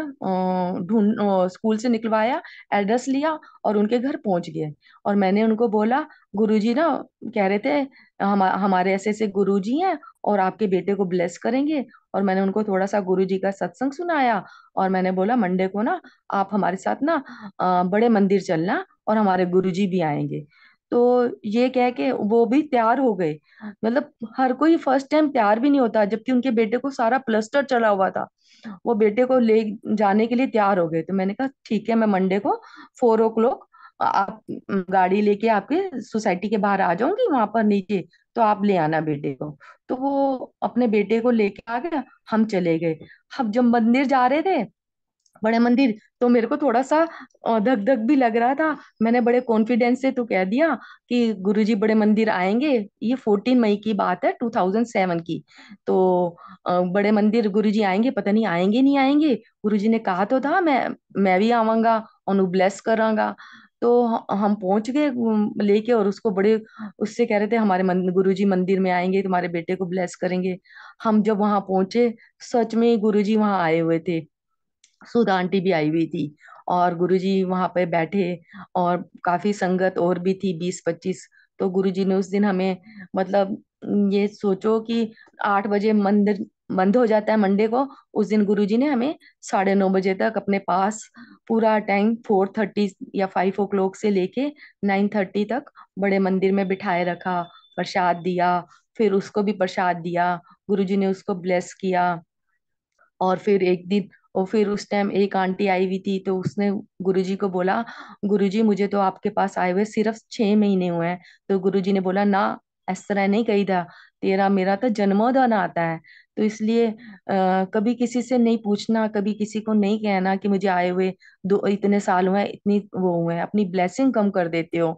ढूंढ स्कूल से निकलवाया एड्रेस लिया और उनके घर पहुंच गए और मैंने उनको बोला गुरुजी ना कह रहे थे हम हमारे ऐसे ऐसे गुरुजी हैं और आपके बेटे को ब्लेस करेंगे और मैंने उनको थोड़ा सा गुरुजी का सत्संग सुनाया और मैंने बोला मंडे को ना आप हमारे साथ ना बड़े मंदिर चलना और हमारे गुरुजी भी आएंगे तो ये कह के वो भी तैयार हो गए मतलब हर कोई फर्स्ट टाइम तैयार भी नहीं होता जबकि उनके बेटे को सारा प्लस्टर चला हुआ था वो बेटे को ले जाने के लिए तैयार हो गए तो मैंने कहा ठीक है मैं मंडे को फोर ओ क्लॉक आप गाड़ी लेके आपके सोसाइटी के बाहर आ जाऊंगी वहां पर नीचे तो आप ले आना बेटे को तो वो अपने बेटे को लेके आ गया हम चले गए हम जब मंदिर जा रहे थे बड़े मंदिर तो मेरे को थोड़ा सा धक धक भी लग रहा था मैंने बड़े कॉन्फिडेंस से तो कह दिया कि गुरुजी बड़े मंदिर आएंगे ये फोर्टीन मई की बात है टू थाउजेंड सेवन की तो बड़े मंदिर गुरुजी आएंगे पता नहीं आएंगे नहीं आएंगे गुरुजी ने कहा तो था मैं मैं भी आवांगा और ब्लेस करांगा तो हम पहुंच गए लेके और उसको बड़े उससे कह रहे थे हमारे मन, जी मंदिर में आएंगे तुम्हारे बेटे को ब्लेस करेंगे हम जब वहां पहुंचे सच में गुरु जी वहां आए हुए थे सुधा आंटी भी आई हुई थी और गुरुजी वहाँ पर बैठे और काफी संगत और भी थी बीस पच्चीस तो गुरुजी ने उस दिन हमें मतलब ये सोचो कि आठ बजे मंदिर बंद हो जाता है मंडे को उस दिन गुरुजी ने हमें साढ़े नौ बजे तक अपने पास पूरा टाइम फोर थर्टी या फाइव ओ क्लॉक से लेके नाइन थर्टी तक बड़े मंदिर में बिठाए रखा प्रसाद दिया फिर उसको भी प्रसाद दिया गुरुजी ने उसको ब्लेस किया और फिर एक दिन और फिर उस टाइम एक आंटी आई हुई थी तो उसने गुरुजी को बोला गुरुजी मुझे तो आपके पास आए हुए सिर्फ छह महीने हुए हैं तो गुरुजी ने बोला ना इस तरह नहीं कही था तेरा मेरा तो जन्मोदन आता है तो इसलिए आ, कभी किसी से नहीं पूछना कभी किसी को नहीं कहना कि मुझे आए हुए दो इतने साल हुए इतनी वो हुए हैं अपनी ब्लेसिंग कम कर देते हो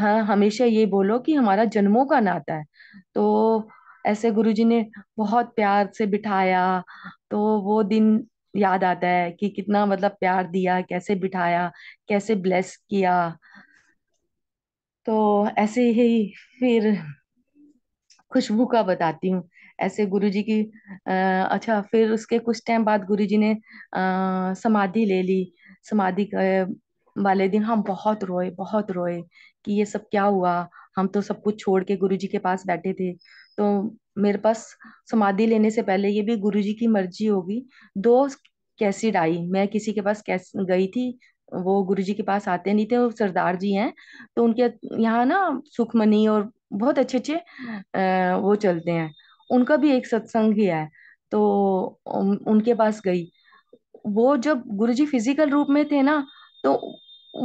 हाँ हमेशा ये बोलो कि हमारा जन्मों का नाता है तो ऐसे गुरुजी ने बहुत प्यार से बिठाया तो वो दिन याद आता है कि कितना मतलब प्यार दिया कैसे बिठाया कैसे ब्लेस किया तो ऐसे ही फिर खुशबू का बताती हूँ ऐसे गुरुजी की आ, अच्छा फिर उसके कुछ टाइम बाद गुरुजी ने समाधि ले ली समाधि वाले दिन हम बहुत रोए बहुत रोए कि ये सब क्या हुआ हम तो सब कुछ छोड़ के गुरु जी के पास बैठे थे तो मेरे पास समाधि लेने से पहले ये भी गुरु जी की मर्जी होगी दो कैसी डाई मैं किसी के पास कैसे गई थी वो गुरु जी के पास आते नहीं थे वो सरदार जी हैं तो उनके यहाँ ना सुखमनी और बहुत अच्छे अच्छे वो चलते हैं उनका भी एक सत्संग ही है तो उनके पास गई वो जब गुरु जी फिजिकल रूप में थे ना तो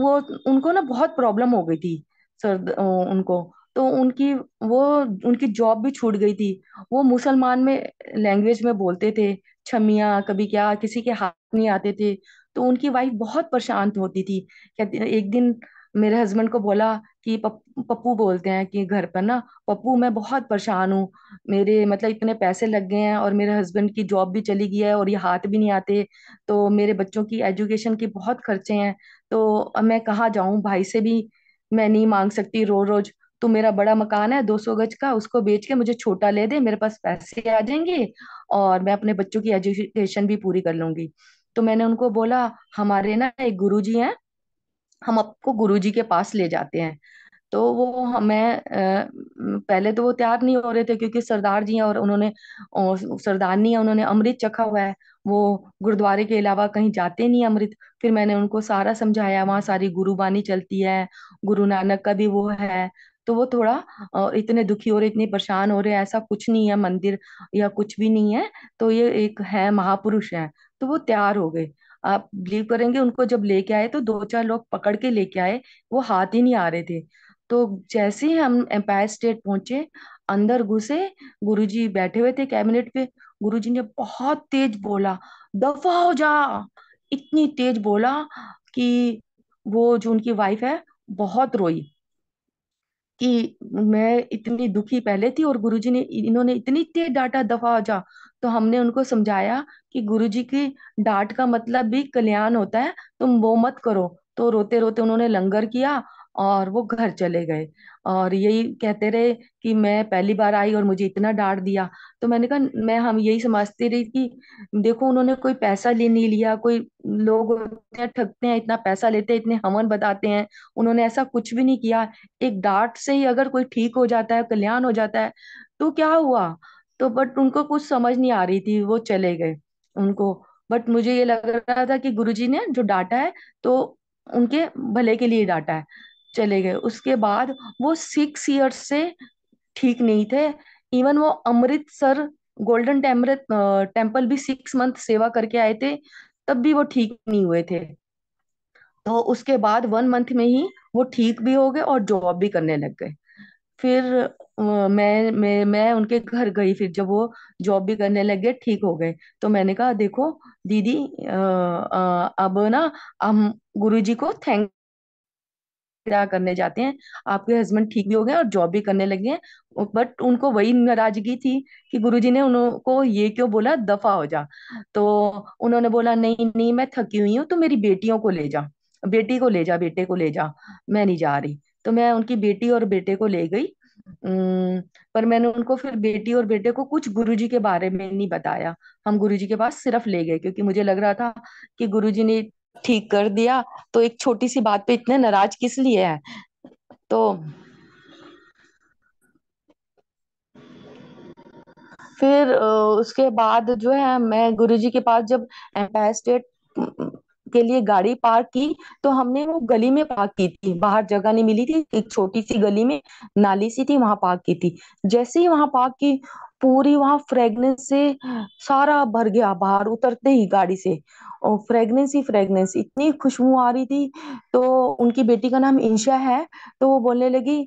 वो उनको ना बहुत प्रॉब्लम हो गई थी सर उनको तो उनकी वो उनकी जॉब भी छूट गई थी वो मुसलमान में लैंग्वेज में बोलते थे छमिया कभी क्या किसी के हाथ नहीं आते थे तो उनकी वाइफ बहुत परेशान होती थी एक दिन मेरे हस्बैंड को बोला कि पप्पू बोलते हैं कि घर पर ना पप्पू मैं बहुत परेशान हूँ मेरे मतलब इतने पैसे लग गए हैं और मेरे हस्बैंड की जॉब भी चली गई है और ये हाथ भी नहीं आते तो मेरे बच्चों की एजुकेशन की बहुत खर्चे हैं तो मैं कहाँ जाऊँ भाई से भी मैं नहीं मांग सकती रोज रोज तो मेरा बड़ा मकान है दो सौ गज का उसको बेच के मुझे छोटा ले दे मेरे पास पैसे आ जाएंगे और मैं अपने बच्चों की एजुकेशन भी पूरी कर लूंगी तो मैंने उनको बोला हमारे ना एक गुरुजी हैं हम आपको गुरुजी के पास ले जाते हैं तो वो हमें पहले तो वो तैयार नहीं हो रहे थे क्योंकि सरदार जी और उन्होंने और सरदारनी है उन्होंने अमृत चखा हुआ है वो गुरुद्वारे के अलावा कहीं जाते नहीं अमृत फिर मैंने उनको सारा समझाया वहां सारी गुरुबानी चलती है गुरु नानक का भी वो है तो वो थोड़ा इतने दुखी हो रहे इतने परेशान हो रहे ऐसा कुछ नहीं है मंदिर या कुछ भी नहीं है तो ये एक है महापुरुष है तो वो तैयार हो गए आप बिलीव करेंगे उनको जब लेके आए तो दो चार लोग पकड़ के लेके आए वो हाथ ही नहीं आ रहे थे तो जैसे ही हम एम्पायर स्टेट पहुंचे अंदर घुसे गुरुजी बैठे हुए थे कैबिनेट पे गुरुजी ने बहुत तेज बोला दफा हो जा इतनी तेज बोला कि वो जो उनकी वाइफ है बहुत रोई कि मैं इतनी दुखी पहले थी और गुरुजी ने इन्होंने इतनी तेज डांटा दफा हो जा तो हमने उनको समझाया कि गुरुजी की डांट का मतलब भी कल्याण होता है तुम वो मत करो तो रोते रोते उन्होंने लंगर किया और वो घर चले गए और यही कहते रहे कि मैं पहली बार आई और मुझे इतना डांट दिया तो मैंने कहा मैं हम यही समझती रही कि देखो उन्होंने कोई पैसा ले नहीं लिया कोई लोग हैं ठगते हैं इतना पैसा लेते हैं इतने हमन बताते हैं उन्होंने ऐसा कुछ भी नहीं किया एक डांट से ही अगर कोई ठीक हो जाता है कल्याण हो जाता है तो क्या हुआ तो बट उनको कुछ समझ नहीं आ रही थी वो चले गए उनको बट मुझे ये लग रहा था कि गुरुजी ने जो डांटा है तो उनके भले के लिए डांटा है चले गए उसके बाद वो सिक्स ईयर्स से ठीक नहीं थे इवन वो अमृतसर गोल्डन टेम्पल टेम्पल भी सिक्स मंथ सेवा करके आए थे तब भी वो ठीक नहीं हुए थे तो उसके बाद वन मंथ में ही वो ठीक भी हो गए और जॉब भी करने लग गए फिर मैं मैं मैं उनके घर गई फिर जब वो जॉब भी करने लग गए ठीक हो गए तो मैंने कहा देखो दीदी अब ना हम गुरुजी को थैंक क्या करने जाते हैं आपके हस्बैंड ठीक भी हो गए और जॉब भी करने लगे हैं बट उनको वही नाराजगी थी कि गुरुजी ने उनको ये क्यों बोला दफा हो जा तो उन्होंने बोला नहीं नहीं मैं थकी हुई हूँ तो मेरी बेटियों को ले जा बेटी को ले जा बेटे को ले जा मैं नहीं जा रही तो मैं उनकी बेटी और बेटे को ले गई पर मैंने उनको फिर बेटी और बेटे को कुछ गुरुजी के बारे में नहीं बताया हम गुरुजी के पास सिर्फ ले गए क्योंकि मुझे लग रहा था कि गुरुजी ने ठीक कर दिया तो एक छोटी सी बात पे इतने नाराज किस लिए है तो फिर उसके बाद जो है मैं गुरुजी के पास जब एम्पायर स्टेट के लिए गाड़ी पार्क की तो हमने वो गली में पार्क की थी बाहर जगह नहीं मिली थी एक छोटी सी गली में नाली सी थी वहां पार्क की थी जैसे ही वहां पार्क की पूरी वहां फ्रेगनेंस से सारा भर गया बाहर उतरते ही गाड़ी से और फ्रेगनेंस ही फ्रेगनेंस इतनी खुशबू आ रही थी तो उनकी बेटी का नाम इंशा है तो वो बोलने लगी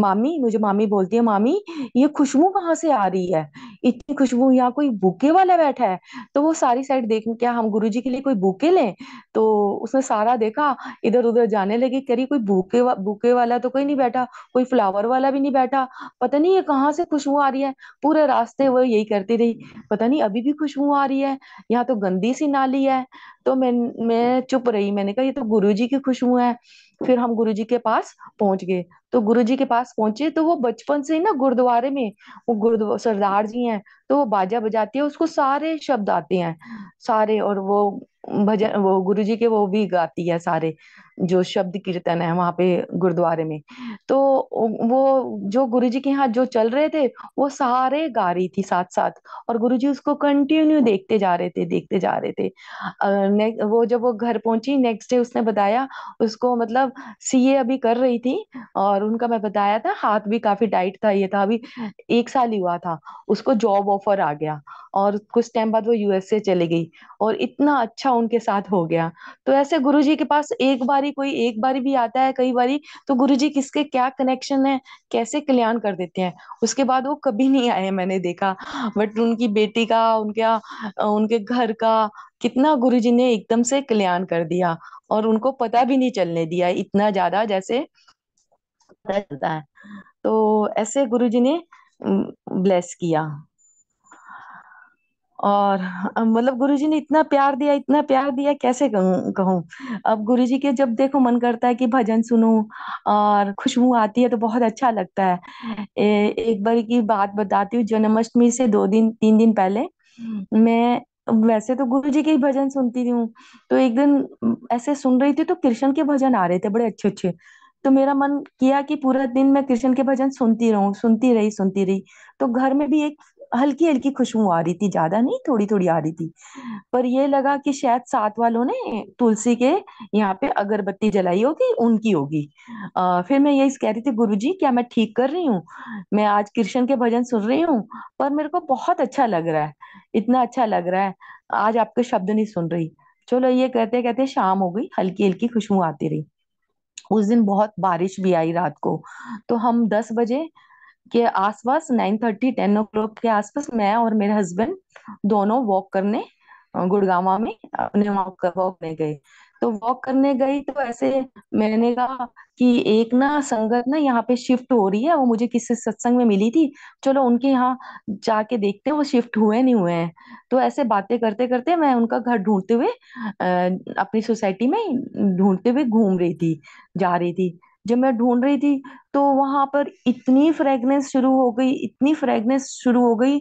मामी मुझे मामी बोलती है मामी ये खुशबू कहाँ से आ रही है इतनी खुशबू यहाँ कोई बुके वाला बैठा है तो वो सारी साइड देख क्या हम गुरु जी के लिए कोई बुके लें तो उसने सारा देखा इधर उधर जाने लगी करी कोई बुके वा, बुके वाला तो कोई नहीं बैठा कोई फ्लावर वाला भी नहीं बैठा पता नहीं ये कहाँ से खुशबू आ रही है पूरे रास्ते वो यही करती रही पता नहीं अभी भी खुशबू आ रही है यहाँ तो गंदी सी नाली है तो मैं मैं चुप रही मैंने कहा ये तो गुरुजी की खुशबू है फिर हम गुरुजी के पास पहुंच गए तो गुरुजी के पास पहुंचे तो वो बचपन से ही ना गुरुद्वारे में वो गुरुद्वारा सरदार जी हैं तो वो बाजा बजाती है उसको सारे शब्द आते हैं सारे और वो भजन वो गुरु जी के वो भी गाती है सारे जो शब्द कीर्तन है वहां पे गुरुद्वारे में तो वो जो गुरु जी के यहाँ जो चल रहे थे वो सारे गा रही थी साथ साथ और गुरु जी उसको कंटिन्यू देखते जा रहे थे देखते जा रहे थे वो जब वो घर पहुंची नेक्स्ट डे उसने बताया उसको मतलब सीए अभी कर रही थी और उनका मैं बताया था हाथ भी काफी टाइट था ये था अभी एक साल ही हुआ था उसको जॉब ऑफर आ गया और कुछ टाइम बाद वो यूएसए चली गई और इतना अच्छा ऐसा उनके साथ हो गया तो ऐसे गुरु जी के पास एक बारी कोई एक बारी भी आता है कई बारी तो गुरु जी किसके क्या कनेक्शन है कैसे कल्याण कर देते हैं उसके बाद वो कभी नहीं आए मैंने देखा बट उनकी बेटी का उनका उनके घर का कितना गुरु जी ने एकदम से कल्याण कर दिया और उनको पता भी नहीं चलने दिया इतना ज्यादा जैसे पता चलता है तो ऐसे गुरु जी ने ब्लेस किया और मतलब गुरुजी ने इतना प्यार दिया इतना प्यार दिया कैसे कहूँ कहूँ अब गुरुजी के जब देखो मन करता है कि भजन सुनू और खुशबू आती है तो बहुत अच्छा लगता है ए, एक बार की बात बताती हूँ जन्माष्टमी से दो दिन तीन दिन पहले हम्म। मैं वैसे तो गुरु जी के ही भजन सुनती हूँ तो एक दिन ऐसे सुन रही थी तो कृष्ण के भजन आ रहे थे बड़े अच्छे अच्छे तो मेरा मन किया कि पूरा दिन मैं कृष्ण के भजन सुनती रहूं सुनती रही सुनती रही तो घर में भी एक हल्की हल्की खुशबू आ रही थी ज्यादा नहीं थोड़ी थोड़ी आ रही थी पर ये लगा कि शायद साथ वालों ने तुलसी के यहाँ पे अगरबत्ती जलाई होगी उनकी होगी फिर मैं यही कह रही थी गुरु जी क्या मैं ठीक कर रही हूँ मैं आज कृष्ण के भजन सुन रही हूँ पर मेरे को बहुत अच्छा लग रहा है इतना अच्छा लग रहा है आज आपके शब्द नहीं सुन रही चलो ये कहते कहते शाम हो गई हल्की हल्की खुशबू आती रही उस दिन बहुत बारिश भी आई रात को तो हम दस बजे के आसपास nine thirty ten o'clock के आसपास मैं और मेरे हस्बैंड दोनों वॉक करने गुड़गावा में अपने वॉक करने गए तो वॉक करने गई तो ऐसे मैंने कहा कि एक ना संगत ना यहाँ पे शिफ्ट हो रही है वो मुझे किसी सत्संग में मिली थी चलो उनके यहाँ जाके देखते हैं वो शिफ्ट हुए नहीं हुए हैं तो ऐसे बातें करते करते मैं उनका घर ढूंढते हुए अपनी सोसाइटी में ढूंढते हुए घूम रही थी जा रही थी जब मैं ढूंढ रही थी तो वहां पर इतनी फ्रेगनेंस शुरू हो गई इतनी फ्रेगनेंस शुरू हो गई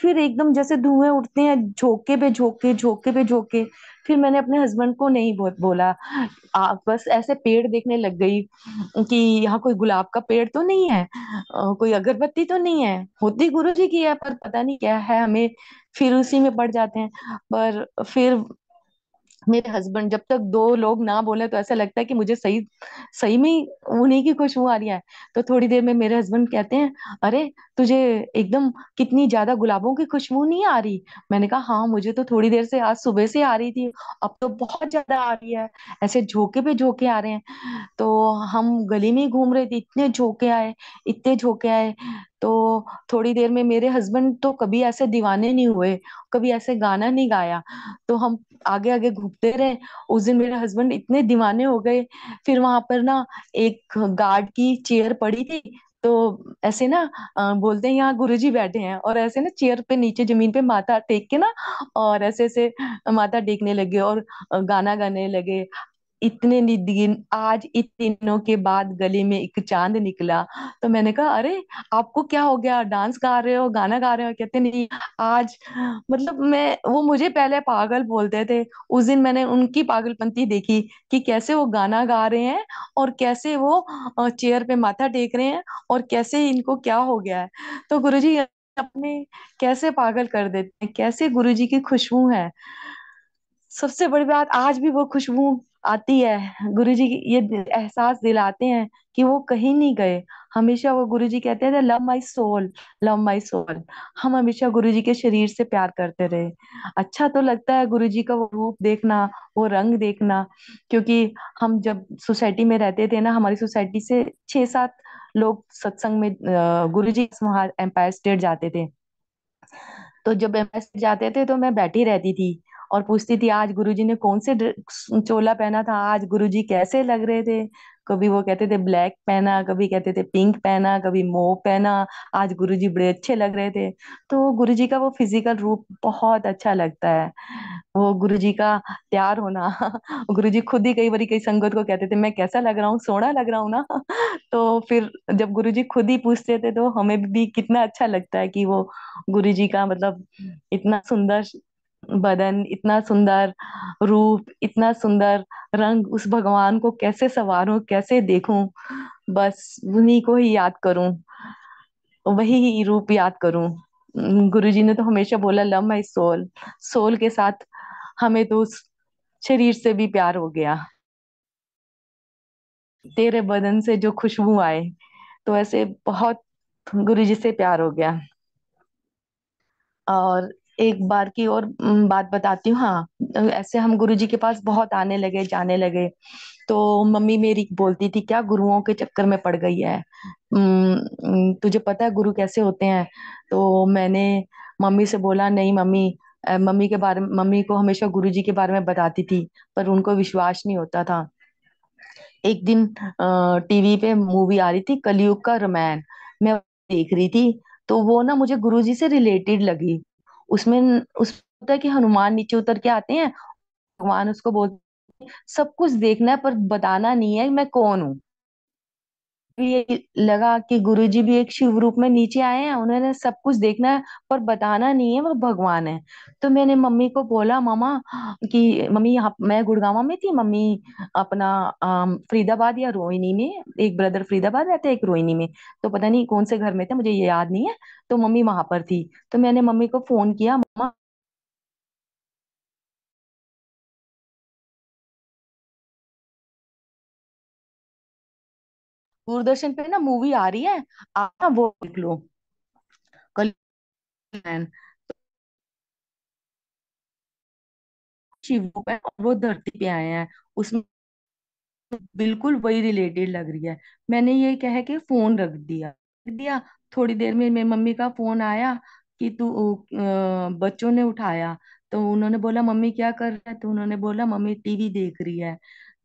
फिर एकदम जैसे धुएं उठते हैं झोंके पे झोंके झोंके पे झोंके फिर मैंने अपने हस्बैंड को नहीं बहुत बोला आ, बस ऐसे पेड़ देखने लग गई कि यहाँ कोई गुलाब का पेड़ तो नहीं है कोई अगरबत्ती तो नहीं है होती गुरु जी की है पर पता नहीं क्या है हमें फिर उसी में पड़ जाते हैं पर फिर मेरे हस्बैंड जब तक दो लोग ना बोले तो ऐसा लगता है कि मुझे सही सही में उन्हीं की खुशबू आ रही है तो थोड़ी देर में मेरे हस्बैंड कहते हैं अरे तुझे एकदम कितनी ज्यादा गुलाबों की खुशबू नहीं आ रही मैंने कहा हाँ मुझे तो थोड़ी देर से आज सुबह से आ रही थी अब तो बहुत ज्यादा आ रही है ऐसे झोंके पे झोंके आ रहे हैं तो हम गली में ही घूम रहे थे इतने झोंके आए इतने झोंके आए तो थोड़ी देर में मेरे हस्बैंड तो कभी ऐसे दीवाने नहीं हुए कभी ऐसे गाना नहीं गाया तो हम आगे आगे घूमते रहे उस दिन मेरे हस्बैंड इतने दीवाने हो गए फिर वहां पर ना एक गार्ड की चेयर पड़ी थी तो ऐसे ना बोलते हैं यहाँ गुरुजी बैठे हैं और ऐसे ना चेयर पे नीचे जमीन पे माथा टेक के ना और ऐसे ऐसे माथा टेकने लगे और गाना गाने लगे इतने दिन आज इतनों दिनों के बाद गले में एक चांद निकला तो मैंने कहा अरे आपको क्या हो गया डांस गा रहे हो गाना गा रहे हो कहते नहीं आज मतलब मैं वो मुझे पहले पागल बोलते थे उस दिन मैंने उनकी पागलपंती देखी कि कैसे वो गाना गा रहे हैं और कैसे वो चेयर पे माथा टेक रहे हैं और कैसे इनको क्या हो गया है तो गुरु जी अपने कैसे पागल कर देते हैं कैसे गुरु जी की खुशबू है सबसे बड़ी बात आज भी वो खुशबू आती है गुरु जी ये एहसास दिलाते हैं कि वो कहीं नहीं गए हमेशा वो गुरु जी कहते थे love my soul love my soul हम हमेशा गुरु जी के शरीर से प्यार करते रहे अच्छा तो लगता है गुरु जी का वो रूप देखना वो रंग देखना क्योंकि हम जब सोसाइटी में रहते थे ना हमारी सोसाइटी से छह सात लोग सत्संग में गुरु जी एम्पायर स्टेट जाते थे तो जब एम्पायर स्टेट जाते थे तो मैं बैठी रहती थी और पूछती थी आज गुरुजी ने कौन से चोला पहना था आज गुरुजी कैसे लग रहे थे कभी वो कहते थे ब्लैक पहना कभी कहते थे पिंक पहना कभी मो पहना आज गुरुजी बड़े अच्छे लग रहे थे तो गुरुजी का वो फिजिकल रूप बहुत अच्छा लगता है वो गुरुजी का तैयार होना गुरुजी खुद ही कई बार कई संगत को कहते थे मैं कैसा लग रहा हूँ सोना लग रहा हूँ ना तो फिर जब गुरुजी खुद ही पूछते थे तो हमें भी कितना अच्छा लगता है कि वो गुरुजी का मतलब इतना सुंदर बदन इतना सुंदर रूप इतना सुंदर रंग उस भगवान को कैसे संवारूं कैसे देखूं बस उन्हीं को ही याद करूं वही ही रूप याद करूं गुरु जी ने तो हमेशा बोला लव माई सोल सोल के साथ हमें तो उस शरीर से भी प्यार हो गया तेरे बदन से जो खुशबू आए तो ऐसे बहुत गुरु जी से प्यार हो गया और एक बार की और बात बताती हूँ हाँ ऐसे हम गुरु जी के पास बहुत आने लगे जाने लगे तो मम्मी मेरी बोलती थी क्या गुरुओं के चक्कर में पड़ गई है तुझे पता है गुरु कैसे होते हैं तो मैंने मम्मी से बोला नहीं मम्मी मम्मी के बारे में मम्मी को हमेशा गुरु जी के बारे में बताती थी पर उनको विश्वास नहीं होता था एक दिन टीवी पे मूवी आ रही थी कलयुग का रोमैन मैं देख रही थी तो वो ना मुझे गुरुजी से रिलेटेड लगी उसमें उस होता कि हनुमान नीचे उतर के आते हैं भगवान उसको बोलते सब कुछ देखना है पर बताना नहीं है मैं कौन हूँ लिए लगा कि गुरुजी भी एक शिव रूप में नीचे आए हैं उन्होंने सब कुछ देखना है पर बताना नहीं है वो भगवान है तो मैंने मम्मी को बोला मामा कि मम्मी यहाँ मैं गुड़गावा में थी मम्मी अपना फरीदाबाद या रोहिणी में एक ब्रदर फरीदाबाद रहते एक रोहिणी में तो पता नहीं कौन से घर में थे मुझे ये याद नहीं है तो मम्मी वहां पर थी तो मैंने मम्मी को फोन किया मामा दूरदर्शन पे ना मूवी आ रही है आप वो देख लो कल वो धरती पे आए हैं उसमें बिल्कुल वही रिलेटेड लग रही है मैंने ये कह के फोन रख दिया रख दिया थोड़ी देर में मेरी मम्मी का फोन आया कि तू बच्चों ने उठाया तो उन्होंने बोला मम्मी क्या कर रहा है तो उन्होंने बोला मम्मी टीवी देख रही है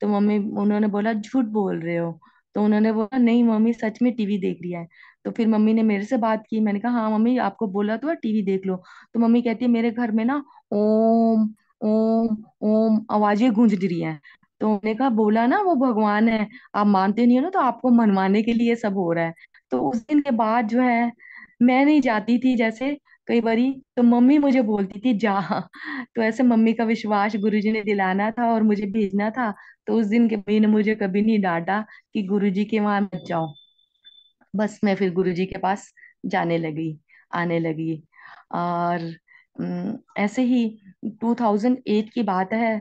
तो मम्मी उन्होंने बोला झूठ बोल रहे हो तो उन्होंने बोला नहीं मम्मी सच में टीवी देख रही है तो फिर मम्मी ने मेरे से बात की मैंने कहा हाँ मम्मी आपको बोला तो है टीवी देख लो तो मम्मी कहती है मेरे घर में ना ओम ओम ओम आवाजें गूंज रही है तो उन्होंने कहा बोला ना वो भगवान है आप मानते नहीं हो ना तो आपको मनवाने के लिए सब हो रहा है तो उस दिन के बाद जो है मैं नहीं जाती थी जैसे कई बारी तो मम्मी मुझे बोलती थी जा तो ऐसे मम्मी का विश्वास गुरुजी ने दिलाना था और मुझे भेजना था तो उस दिन के मम्मी ने मुझे कभी नहीं डांटा कि गुरुजी के वहां मत जाओ बस मैं फिर गुरुजी के पास जाने लगी आने लगी और ऐसे ही 2008 की बात है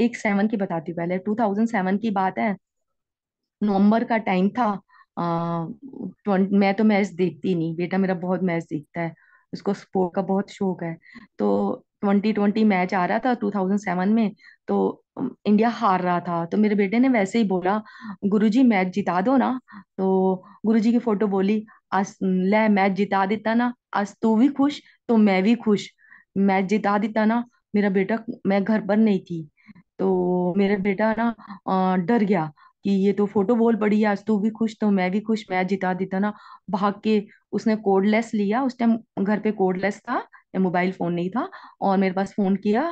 एक सेवन की बताती पहले 2007 की बात है नवंबर का टाइम था आ, मैं तो मैच देखती नहीं बेटा मेरा बहुत मैच देखता है उसको स्पोर्ट का बहुत शौक है तो ट्वेंटी ट्वेंटी मैच आ रहा था टू थाउजेंड सेवन में तो इंडिया हार रहा था तो मेरे बेटे ने वैसे ही बोला गुरुजी मैच जिता दो ना तो गुरुजी की फोटो बोली आज ले मैच जिता देता ना आज तू भी खुश तो मैं भी खुश मैच जिता देता ना मेरा बेटा मैं घर पर नहीं थी तो मेरा बेटा ना डर गया कि ये तो फोटो बोल पड़ी है आज तू भी खुश तो मैं भी खुश मैच जिता देता ना भाग के उसने कोडलेस लिया उस टाइम घर पे कोडलेस था मोबाइल फोन नहीं था और मेरे पास फोन किया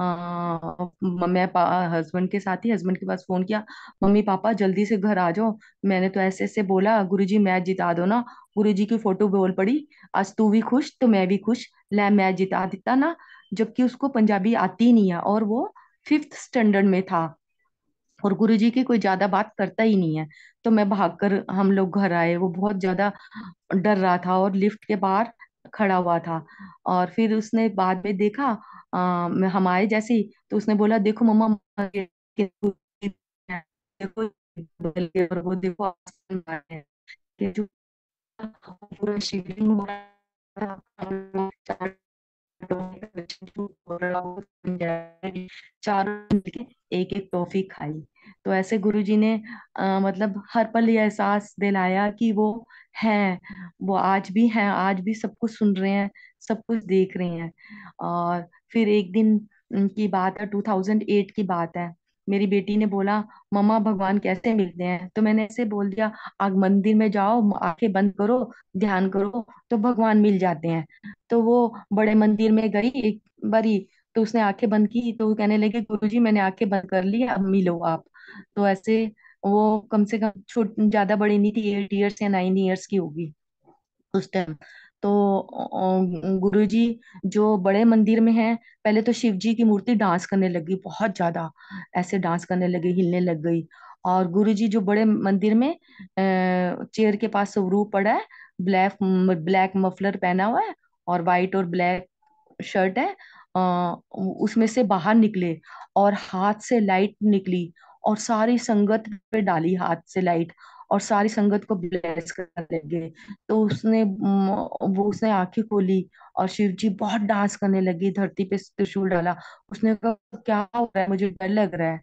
आ, मैं हस्बैंड के साथ ही हस्बैंड के पास फोन किया मम्मी पापा जल्दी से घर आ जाओ मैंने तो ऐसे ऐसे बोला गुरुजी मैच जिता दो ना गुरुजी की फोटो बोल पड़ी आज तू भी खुश तो मैं भी खुश ले मैच जिता देता ना जबकि उसको पंजाबी आती नहीं है और वो फिफ्थ स्टैंडर्ड में था और गुरु जी की कोई ज्यादा बात करता ही नहीं है तो मैं भागकर हम लोग घर आए वो बहुत ज्यादा डर रहा था और लिफ्ट के बाहर खड़ा हुआ था और फिर उसने बाद में देखा हम हमारे जैसे तो उसने बोला देखो मम्मा देखो और वो देखो शिवलिंग चारों एक एक टॉफी खाई तो ऐसे गुरुजी ने आ, मतलब हर पल ये एहसास दिलाया कि वो हैं वो आज भी हैं आज भी सब कुछ सुन रहे हैं सब कुछ देख रहे हैं और फिर एक दिन की बात है 2008 की बात है मेरी बेटी ने बोला मम्मा भगवान कैसे मिलते हैं तो मैंने ऐसे बोल दिया आग मंदिर में जाओ आंखें बंद करो ध्यान करो तो भगवान मिल जाते हैं तो वो बड़े मंदिर में गई एक बारी तो उसने आंखें बंद की तो कहने लगे गुरु जी मैंने आंखें बंद कर ली अब मिलो आप तो ऐसे वो कम से कम छोट ज्यादा बड़ी नहीं थी एट ईयर्स या नाइन ईयर्स की होगी उस टाइम तो गुरु जी जो बड़े मंदिर में है पहले तो शिव जी की मूर्ति डांस करने लगी बहुत ज्यादा ऐसे डांस करने लगी हिलने लग गई और गुरु जी जो बड़े मंदिर में चेयर के पास स्वरूप पड़ा है ब्लैक ब्लैक मफलर पहना हुआ है और वाइट और ब्लैक शर्ट है उसमें से बाहर निकले और हाथ से लाइट निकली और सारी संगत पे डाली हाथ से लाइट और सारी संगत को ब्लेस कर लगे तो उसने वो उसने आंखें खोली और शिव जी बहुत डांस करने लगे धरती पे त्रिशूल डाला उसने कहा क्या हो रहा है मुझे डर लग रहा है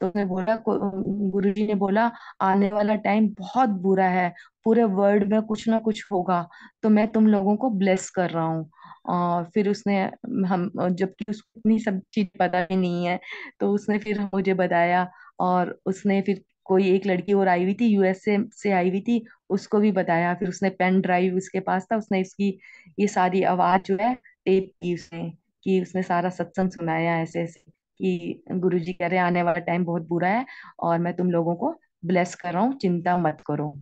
तो उसने बोला गुरु जी ने बोला आने वाला टाइम बहुत बुरा है पूरे वर्ल्ड में कुछ ना कुछ होगा तो मैं तुम लोगों को ब्लेस कर रहा हूँ और फिर उसने हम जबकि उसको इतनी सब चीज पता ही नहीं है तो उसने फिर मुझे बताया और उसने फिर कोई एक लड़की और आई हुई थी यूएसए से आई हुई थी उसको भी बताया फिर उसने पेन ड्राइव उसके पास था उसने इसकी ये सारी आवाज जो है टेप की उसने कि उसने सारा सत्संग सुनाया ऐसे ऐसे कि गुरु जी कह रहे आने वाला टाइम बहुत बुरा है और मैं तुम लोगों को ब्लेस कर रहा हूँ चिंता मत करो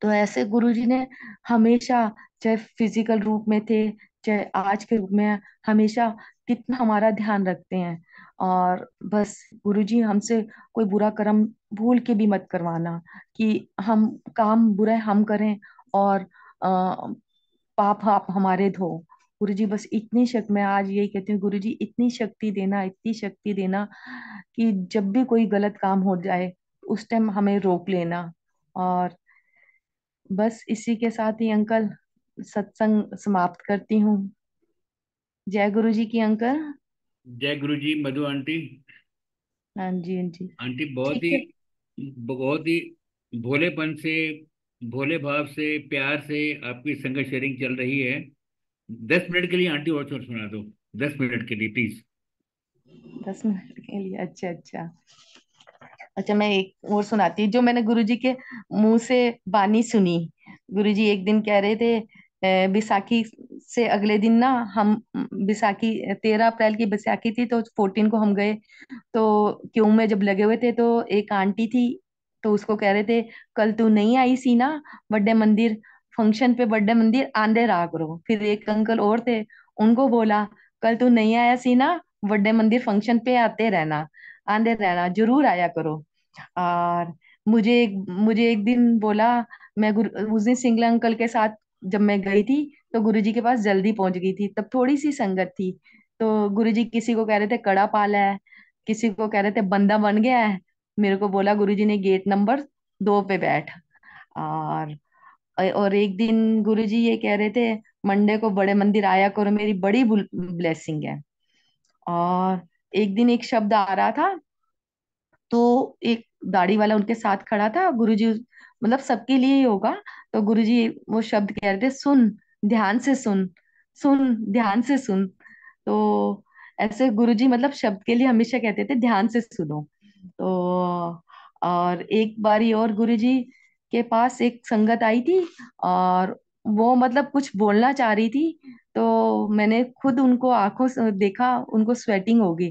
तो ऐसे गुरु जी ने हमेशा चाहे फिजिकल रूप में थे चाहे आज के रूप में हमेशा कितना हमारा ध्यान रखते हैं और बस गुरु जी हमसे कोई बुरा कर्म भूल के भी मत करवाना कि हम काम बुरा हम करें और आ, पाप आप हमारे धो गुरु जी बस इतनी शक्ति मैं आज यही कहती हूँ गुरु जी इतनी शक्ति देना इतनी शक्ति देना कि जब भी कोई गलत काम हो जाए उस टाइम हमें रोक लेना और बस इसी के साथ ही अंकल सत्संग समाप्त करती हूँ जय गुरु जी की अंकल जय गुरु जी मधु आंटी हाँ जी हाँ जी आंटी बहुत ही बहुत ही भोलेपन से भोले भाव से प्यार से आपकी संगत शेयरिंग चल रही है दस मिनट के लिए आंटी और सुना दो दस मिनट के लिए प्लीज दस मिनट के लिए अच्छा अच्छा अच्छा मैं एक और सुनाती जो मैंने गुरुजी के मुंह से बानी सुनी गुरुजी एक दिन कह रहे थे बिसाखी से अगले दिन ना हम बैसाखी तेरह अप्रैल की बैसाखी थी तो फोर्टीन को हम गए तो क्यों में जब लगे हुए थे तो एक आंटी थी तो उसको कह रहे थे कल तू नहीं आई सी ना बर्थडे मंदिर फंक्शन पे बर्थडे मंदिर आंधे रहा करो फिर एक अंकल और थे उनको बोला कल तू नहीं आया सी ना बर्थडे मंदिर फंक्शन पे आते रहना आंधे रहना जरूर आया करो और मुझे मुझे एक दिन बोला मैं गुरु उस दिन सिंगला अंकल के साथ जब मैं गई थी तो गुरुजी के पास जल्दी पहुंच गई थी तब थोड़ी सी संगत थी तो गुरुजी किसी को कह रहे थे कड़ा पाला है किसी को कह रहे थे बंदा बन गया है मेरे को बोला गुरुजी ने गेट नंबर दो पे बैठ और और एक दिन गुरुजी ये कह रहे थे मंडे को बड़े मंदिर आया करो मेरी बड़ी ब्लेसिंग है और एक दिन एक शब्द आ रहा था तो एक दाढ़ी वाला उनके साथ खड़ा था जी मतलब सबके लिए ही होगा तो गुरुजी वो शब्द कह रहे थे सुन ध्यान से सुन सुन ध्यान से सुन तो ऐसे गुरुजी मतलब शब्द के लिए हमेशा कहते थे ध्यान से सुनो तो और एक बारी और गुरुजी के पास एक संगत आई थी और वो मतलब कुछ बोलना चाह रही थी तो मैंने खुद उनको आंखों से देखा उनको स्वेटिंग होगी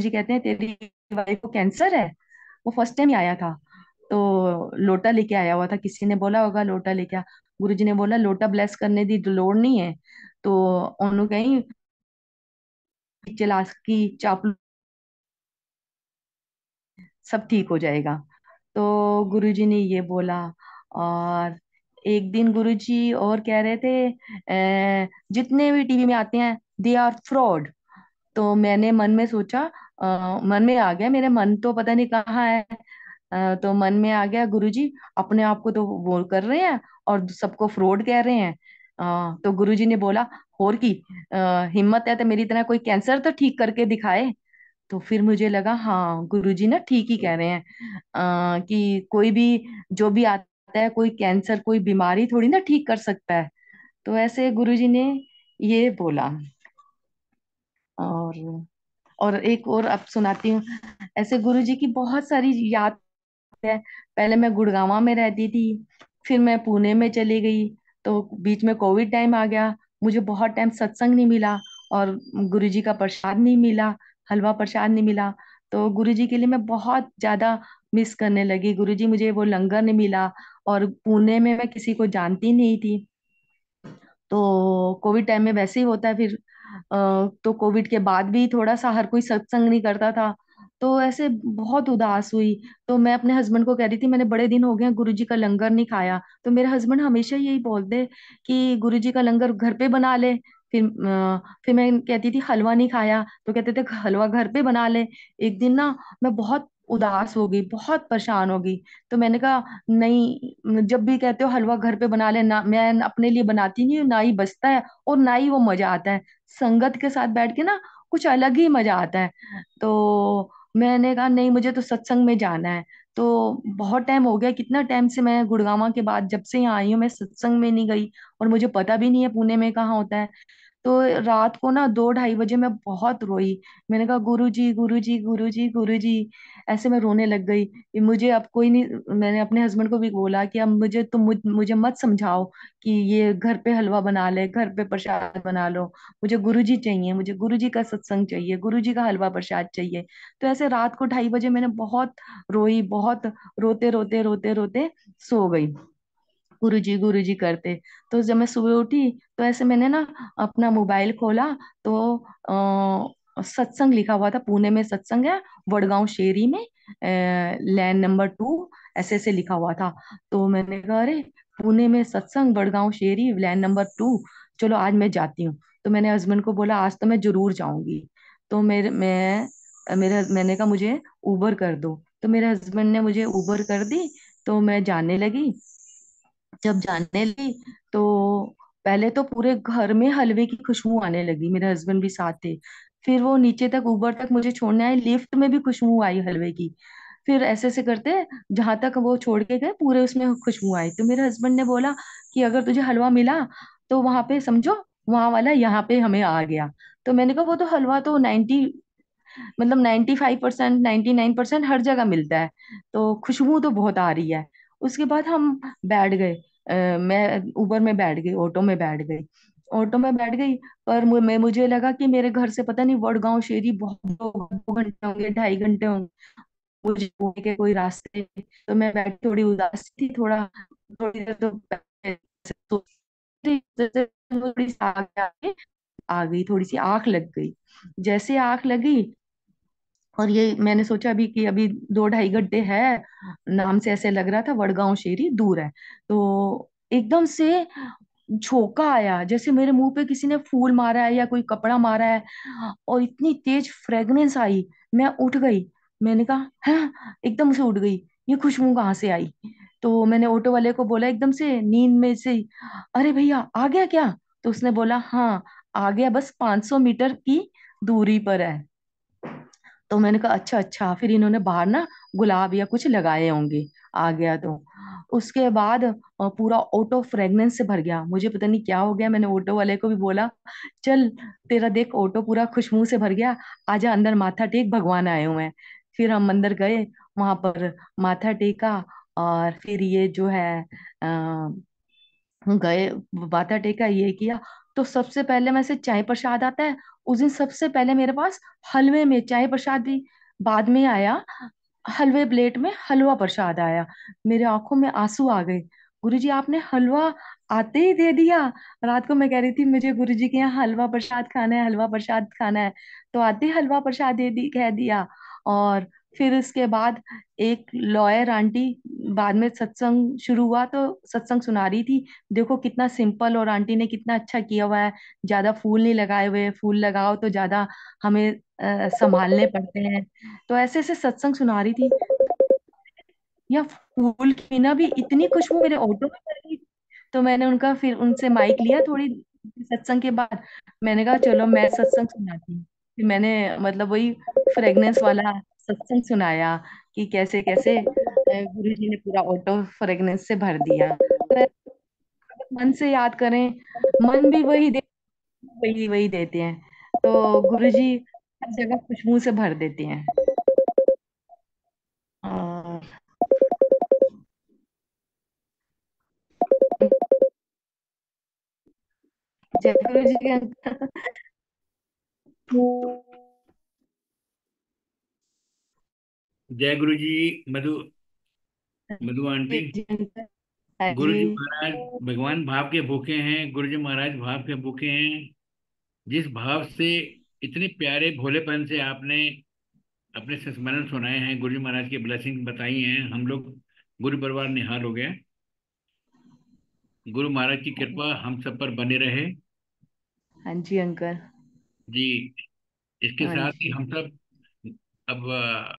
जी कहते हैं तेरी वाइफ को कैंसर है वो फर्स्ट टाइम आया था तो लोटा लेके आया हुआ था किसी ने बोला होगा लोटा लेके आ जी ने बोला लोटा ब्लेस करने दी तो नहीं है तो उन्होंने कही की चापलू सब ठीक हो जाएगा तो गुरुजी ने ये बोला और एक दिन गुरुजी और कह रहे थे जितने भी टीवी में आते हैं दे आर फ्रॉड तो मैंने मन में सोचा मन में आ गया मेरे मन तो पता नहीं कहाँ है तो मन में आ गया गुरुजी अपने आप को तो वो कर रहे हैं और सबको फ्रॉड कह रहे हैं आ, तो गुरुजी ने बोला होर की आ, हिम्मत है तो मेरी तरह कोई कैंसर तो ठीक करके दिखाए तो फिर मुझे लगा हाँ जी ना ठीक ही कह रहे हैं आ, कि कोई भी जो भी आता है कोई कैंसर कोई बीमारी थोड़ी ना ठीक कर सकता है तो ऐसे गुरुजी ने ये बोला और और एक और अब सुनाती हूँ ऐसे गुरुजी की बहुत सारी याद है पहले मैं गुड़गावा में रहती थी फिर मैं पुणे में चली गई तो बीच में कोविड टाइम आ गया मुझे बहुत टाइम सत्संग नहीं मिला और गुरु जी का प्रसाद नहीं मिला हलवा प्रसाद नहीं मिला तो गुरु जी के लिए मैं बहुत ज्यादा मिस करने लगी गुरु जी मुझे वो लंगर नहीं मिला और पुणे में मैं किसी को जानती नहीं थी तो कोविड टाइम में वैसे ही होता है फिर तो कोविड के बाद भी थोड़ा सा हर कोई सत्संग नहीं करता था तो ऐसे बहुत उदास हुई तो मैं अपने हस्बैंड को कह रही थी मैंने बड़े दिन हो गए हैं गुरुजी का लंगर नहीं खाया तो मेरे हस्बैंड हमेशा यही बोलते कि गुरुजी का लंगर घर पे बना ले फिर फिर मैं कहती थी हलवा नहीं खाया तो कहते थे हलवा घर पे बना ले एक दिन ना मैं बहुत उदास हो गई बहुत परेशान हो गई तो मैंने कहा नहीं जब भी कहते हो हलवा घर पे बना ले ना मैं अपने लिए बनाती नहीं हूँ ना ही बचता है और ना ही वो मजा आता है संगत के साथ बैठ के ना कुछ अलग ही मजा आता है तो मैंने कहा नहीं मुझे तो सत्संग में जाना है तो बहुत टाइम हो गया कितना टाइम से मैं गुड़गावा के बाद जब से यहाँ आई हूँ मैं सत्संग में नहीं गई और मुझे पता भी नहीं है पुणे में कहाँ होता है तो रात को ना दो ढाई बजे मैं बहुत रोई मैंने कहा गुरु जी गुरु जी गुरु जी गुरु जी ऐसे मैं रोने लग गई कि मुझे अब कोई नहीं मैंने अपने हस्बैंड को भी बोला कि अब मुझे तुम मुझ, मुझे मत समझाओ कि ये घर पे हलवा बना ले घर पे प्रसाद बना लो मुझे गुरु जी चाहिए मुझे गुरु जी का सत्संग चाहिए गुरु जी का हलवा प्रसाद चाहिए तो ऐसे रात को ढाई बजे मैंने बहुत रोई बहुत रोते रोते रोते रोते सो गई गुरु जी गुरु जी करते तो जब मैं सुबह उठी तो ऐसे मैंने ना अपना मोबाइल खोला तो अः सत्संग लिखा हुआ था पुणे में सत्संग है वडगांव शेरी में लैंड नंबर टू ऐसे ऐसे लिखा हुआ था तो मैंने कहा अरे पुणे में सत्संग वडगांव शेरी लैंड नंबर टू चलो आज मैं जाती हूँ तो मैंने हस्बैंड को बोला आज तो मैं जरूर जाऊंगी तो मेरे मैं मेरे मैंने कहा मुझे उबर कर दो तो मेरे हस्बैंड ने मुझे उबर कर दी तो मैं जाने लगी जब जानने लगी तो पहले तो पूरे घर में हलवे की खुशबू आने लगी मेरे हस्बैंड भी साथ थे फिर वो नीचे तक ऊबर तक मुझे छोड़ने आए लिफ्ट में भी खुशबू आई हलवे की फिर ऐसे ऐसे करते जहां तक वो छोड़ के गए पूरे उसमें खुशबू आई तो मेरे हस्बैंड ने बोला कि अगर तुझे हलवा मिला तो वहां पे समझो वहां वाला यहाँ पे हमें आ गया तो मैंने कहा वो तो हलवा तो नाइन्टी मतलब ninety five percent ninety nine percent हर जगह मिलता है तो खुशबू तो बहुत आ रही है उसके बाद हम बैठ गए मैं उबर में बैठ गई ऑटो में बैठ गई ऑटो में बैठ गई पर मैं मुझे लगा कि मेरे घर से पता नहीं वडगांव शेरी बहुत दो घंटे होंगे ढाई घंटे होंगे मुझे पुणे के कोई रास्ते तो मैं बैठ थोड़ी उदास थी थोड़ा थोड़ी देर तो थोड़ी सी आ गई थोड़ी सी आंख लग गई जैसे आंख लगी और ये मैंने सोचा अभी कि अभी दो ढाई घंटे है नाम से ऐसे लग रहा था वड़गांव शेरी दूर है तो एकदम से झोंका आया जैसे मेरे मुंह पे किसी ने फूल मारा है या कोई कपड़ा मारा है और इतनी तेज फ्रेग्रेंस आई मैं उठ गई मैंने कहा है हाँ, एकदम से उठ गई ये खुशबू कहाँ से आई तो मैंने ऑटो वाले को बोला एकदम से नींद में से अरे भैया आ गया क्या तो उसने बोला हाँ आ गया बस 500 मीटर की दूरी पर है तो मैंने कहा अच्छा अच्छा फिर इन्होंने बाहर ना गुलाब या कुछ लगाए होंगे आ गया तो उसके बाद पूरा ऑटो फ्रेगनेंस से भर गया मुझे पता नहीं क्या हो गया मैंने ऑटो वाले को भी बोला चल तेरा देख ऑटो पूरा खुशबू से भर गया आजा अंदर माथा टेक भगवान आए हुए हैं फिर हम अंदर गए वहां पर माथा टेका और फिर ये जो है अः गए माथा टेका ये किया तो सबसे पहले मैं से चाय प्रसाद आता है उस दिन सबसे पहले मेरे पास हलवे में चाय प्रसाद दी बाद में आया हलवे प्लेट में हलवा प्रसाद आया मेरे आंखों में आंसू आ गए गुरु जी आपने हलवा आते ही दे दिया रात को मैं कह रही थी मुझे गुरु जी के यहाँ हलवा प्रसाद खाना है हलवा प्रसाद खाना है तो आते ही हलवा प्रसाद दे दी कह दिया और फिर उसके बाद एक लॉयर आंटी बाद में सत्संग शुरू हुआ तो सत्संग सुना रही थी देखो कितना सिंपल और आंटी ने कितना अच्छा किया हुआ है ज्यादा फूल नहीं लगाए हुए फूल लगाओ तो ज्यादा हमें अ, संभालने पड़ते हैं तो ऐसे ऐसे सत्संग सुना रही थी या फूल की ना भी इतनी खुशबू मेरे ऑटो में रही गई तो मैंने उनका फिर उनसे माइक लिया थोड़ी सत्संग के बाद मैंने कहा चलो मैं सत्संग सुनाती हूँ कि मैंने मतलब वही फ्रेगनेंस वाला सत्संग सुनाया कि कैसे कैसे गुरु जी ने पूरा ऑटो फ्रेगनेंस से भर दिया मन से याद करें मन भी वही दे वही वही देते हैं तो गुरु जी हर जगह खुशबू से भर देते हैं जय गुरु जी जय गुरु जी मधु मधु आंटी गुरु जी महाराज भगवान भाव के भूखे हैं गुरु जी महाराज भाव के भूखे हैं जिस भाव से इतने प्यारे भोलेपन से आपने अपने संस्मरण सुनाए हैं गुरु जी महाराज की ब्लेसिंग बताई हैं हम लोग गुरु परिवार निहाल हो गए गुरु महाराज की कृपा हम सब पर बने रहे हाँ जी अंकल जी इसके हाँ साथ ही हम सब अब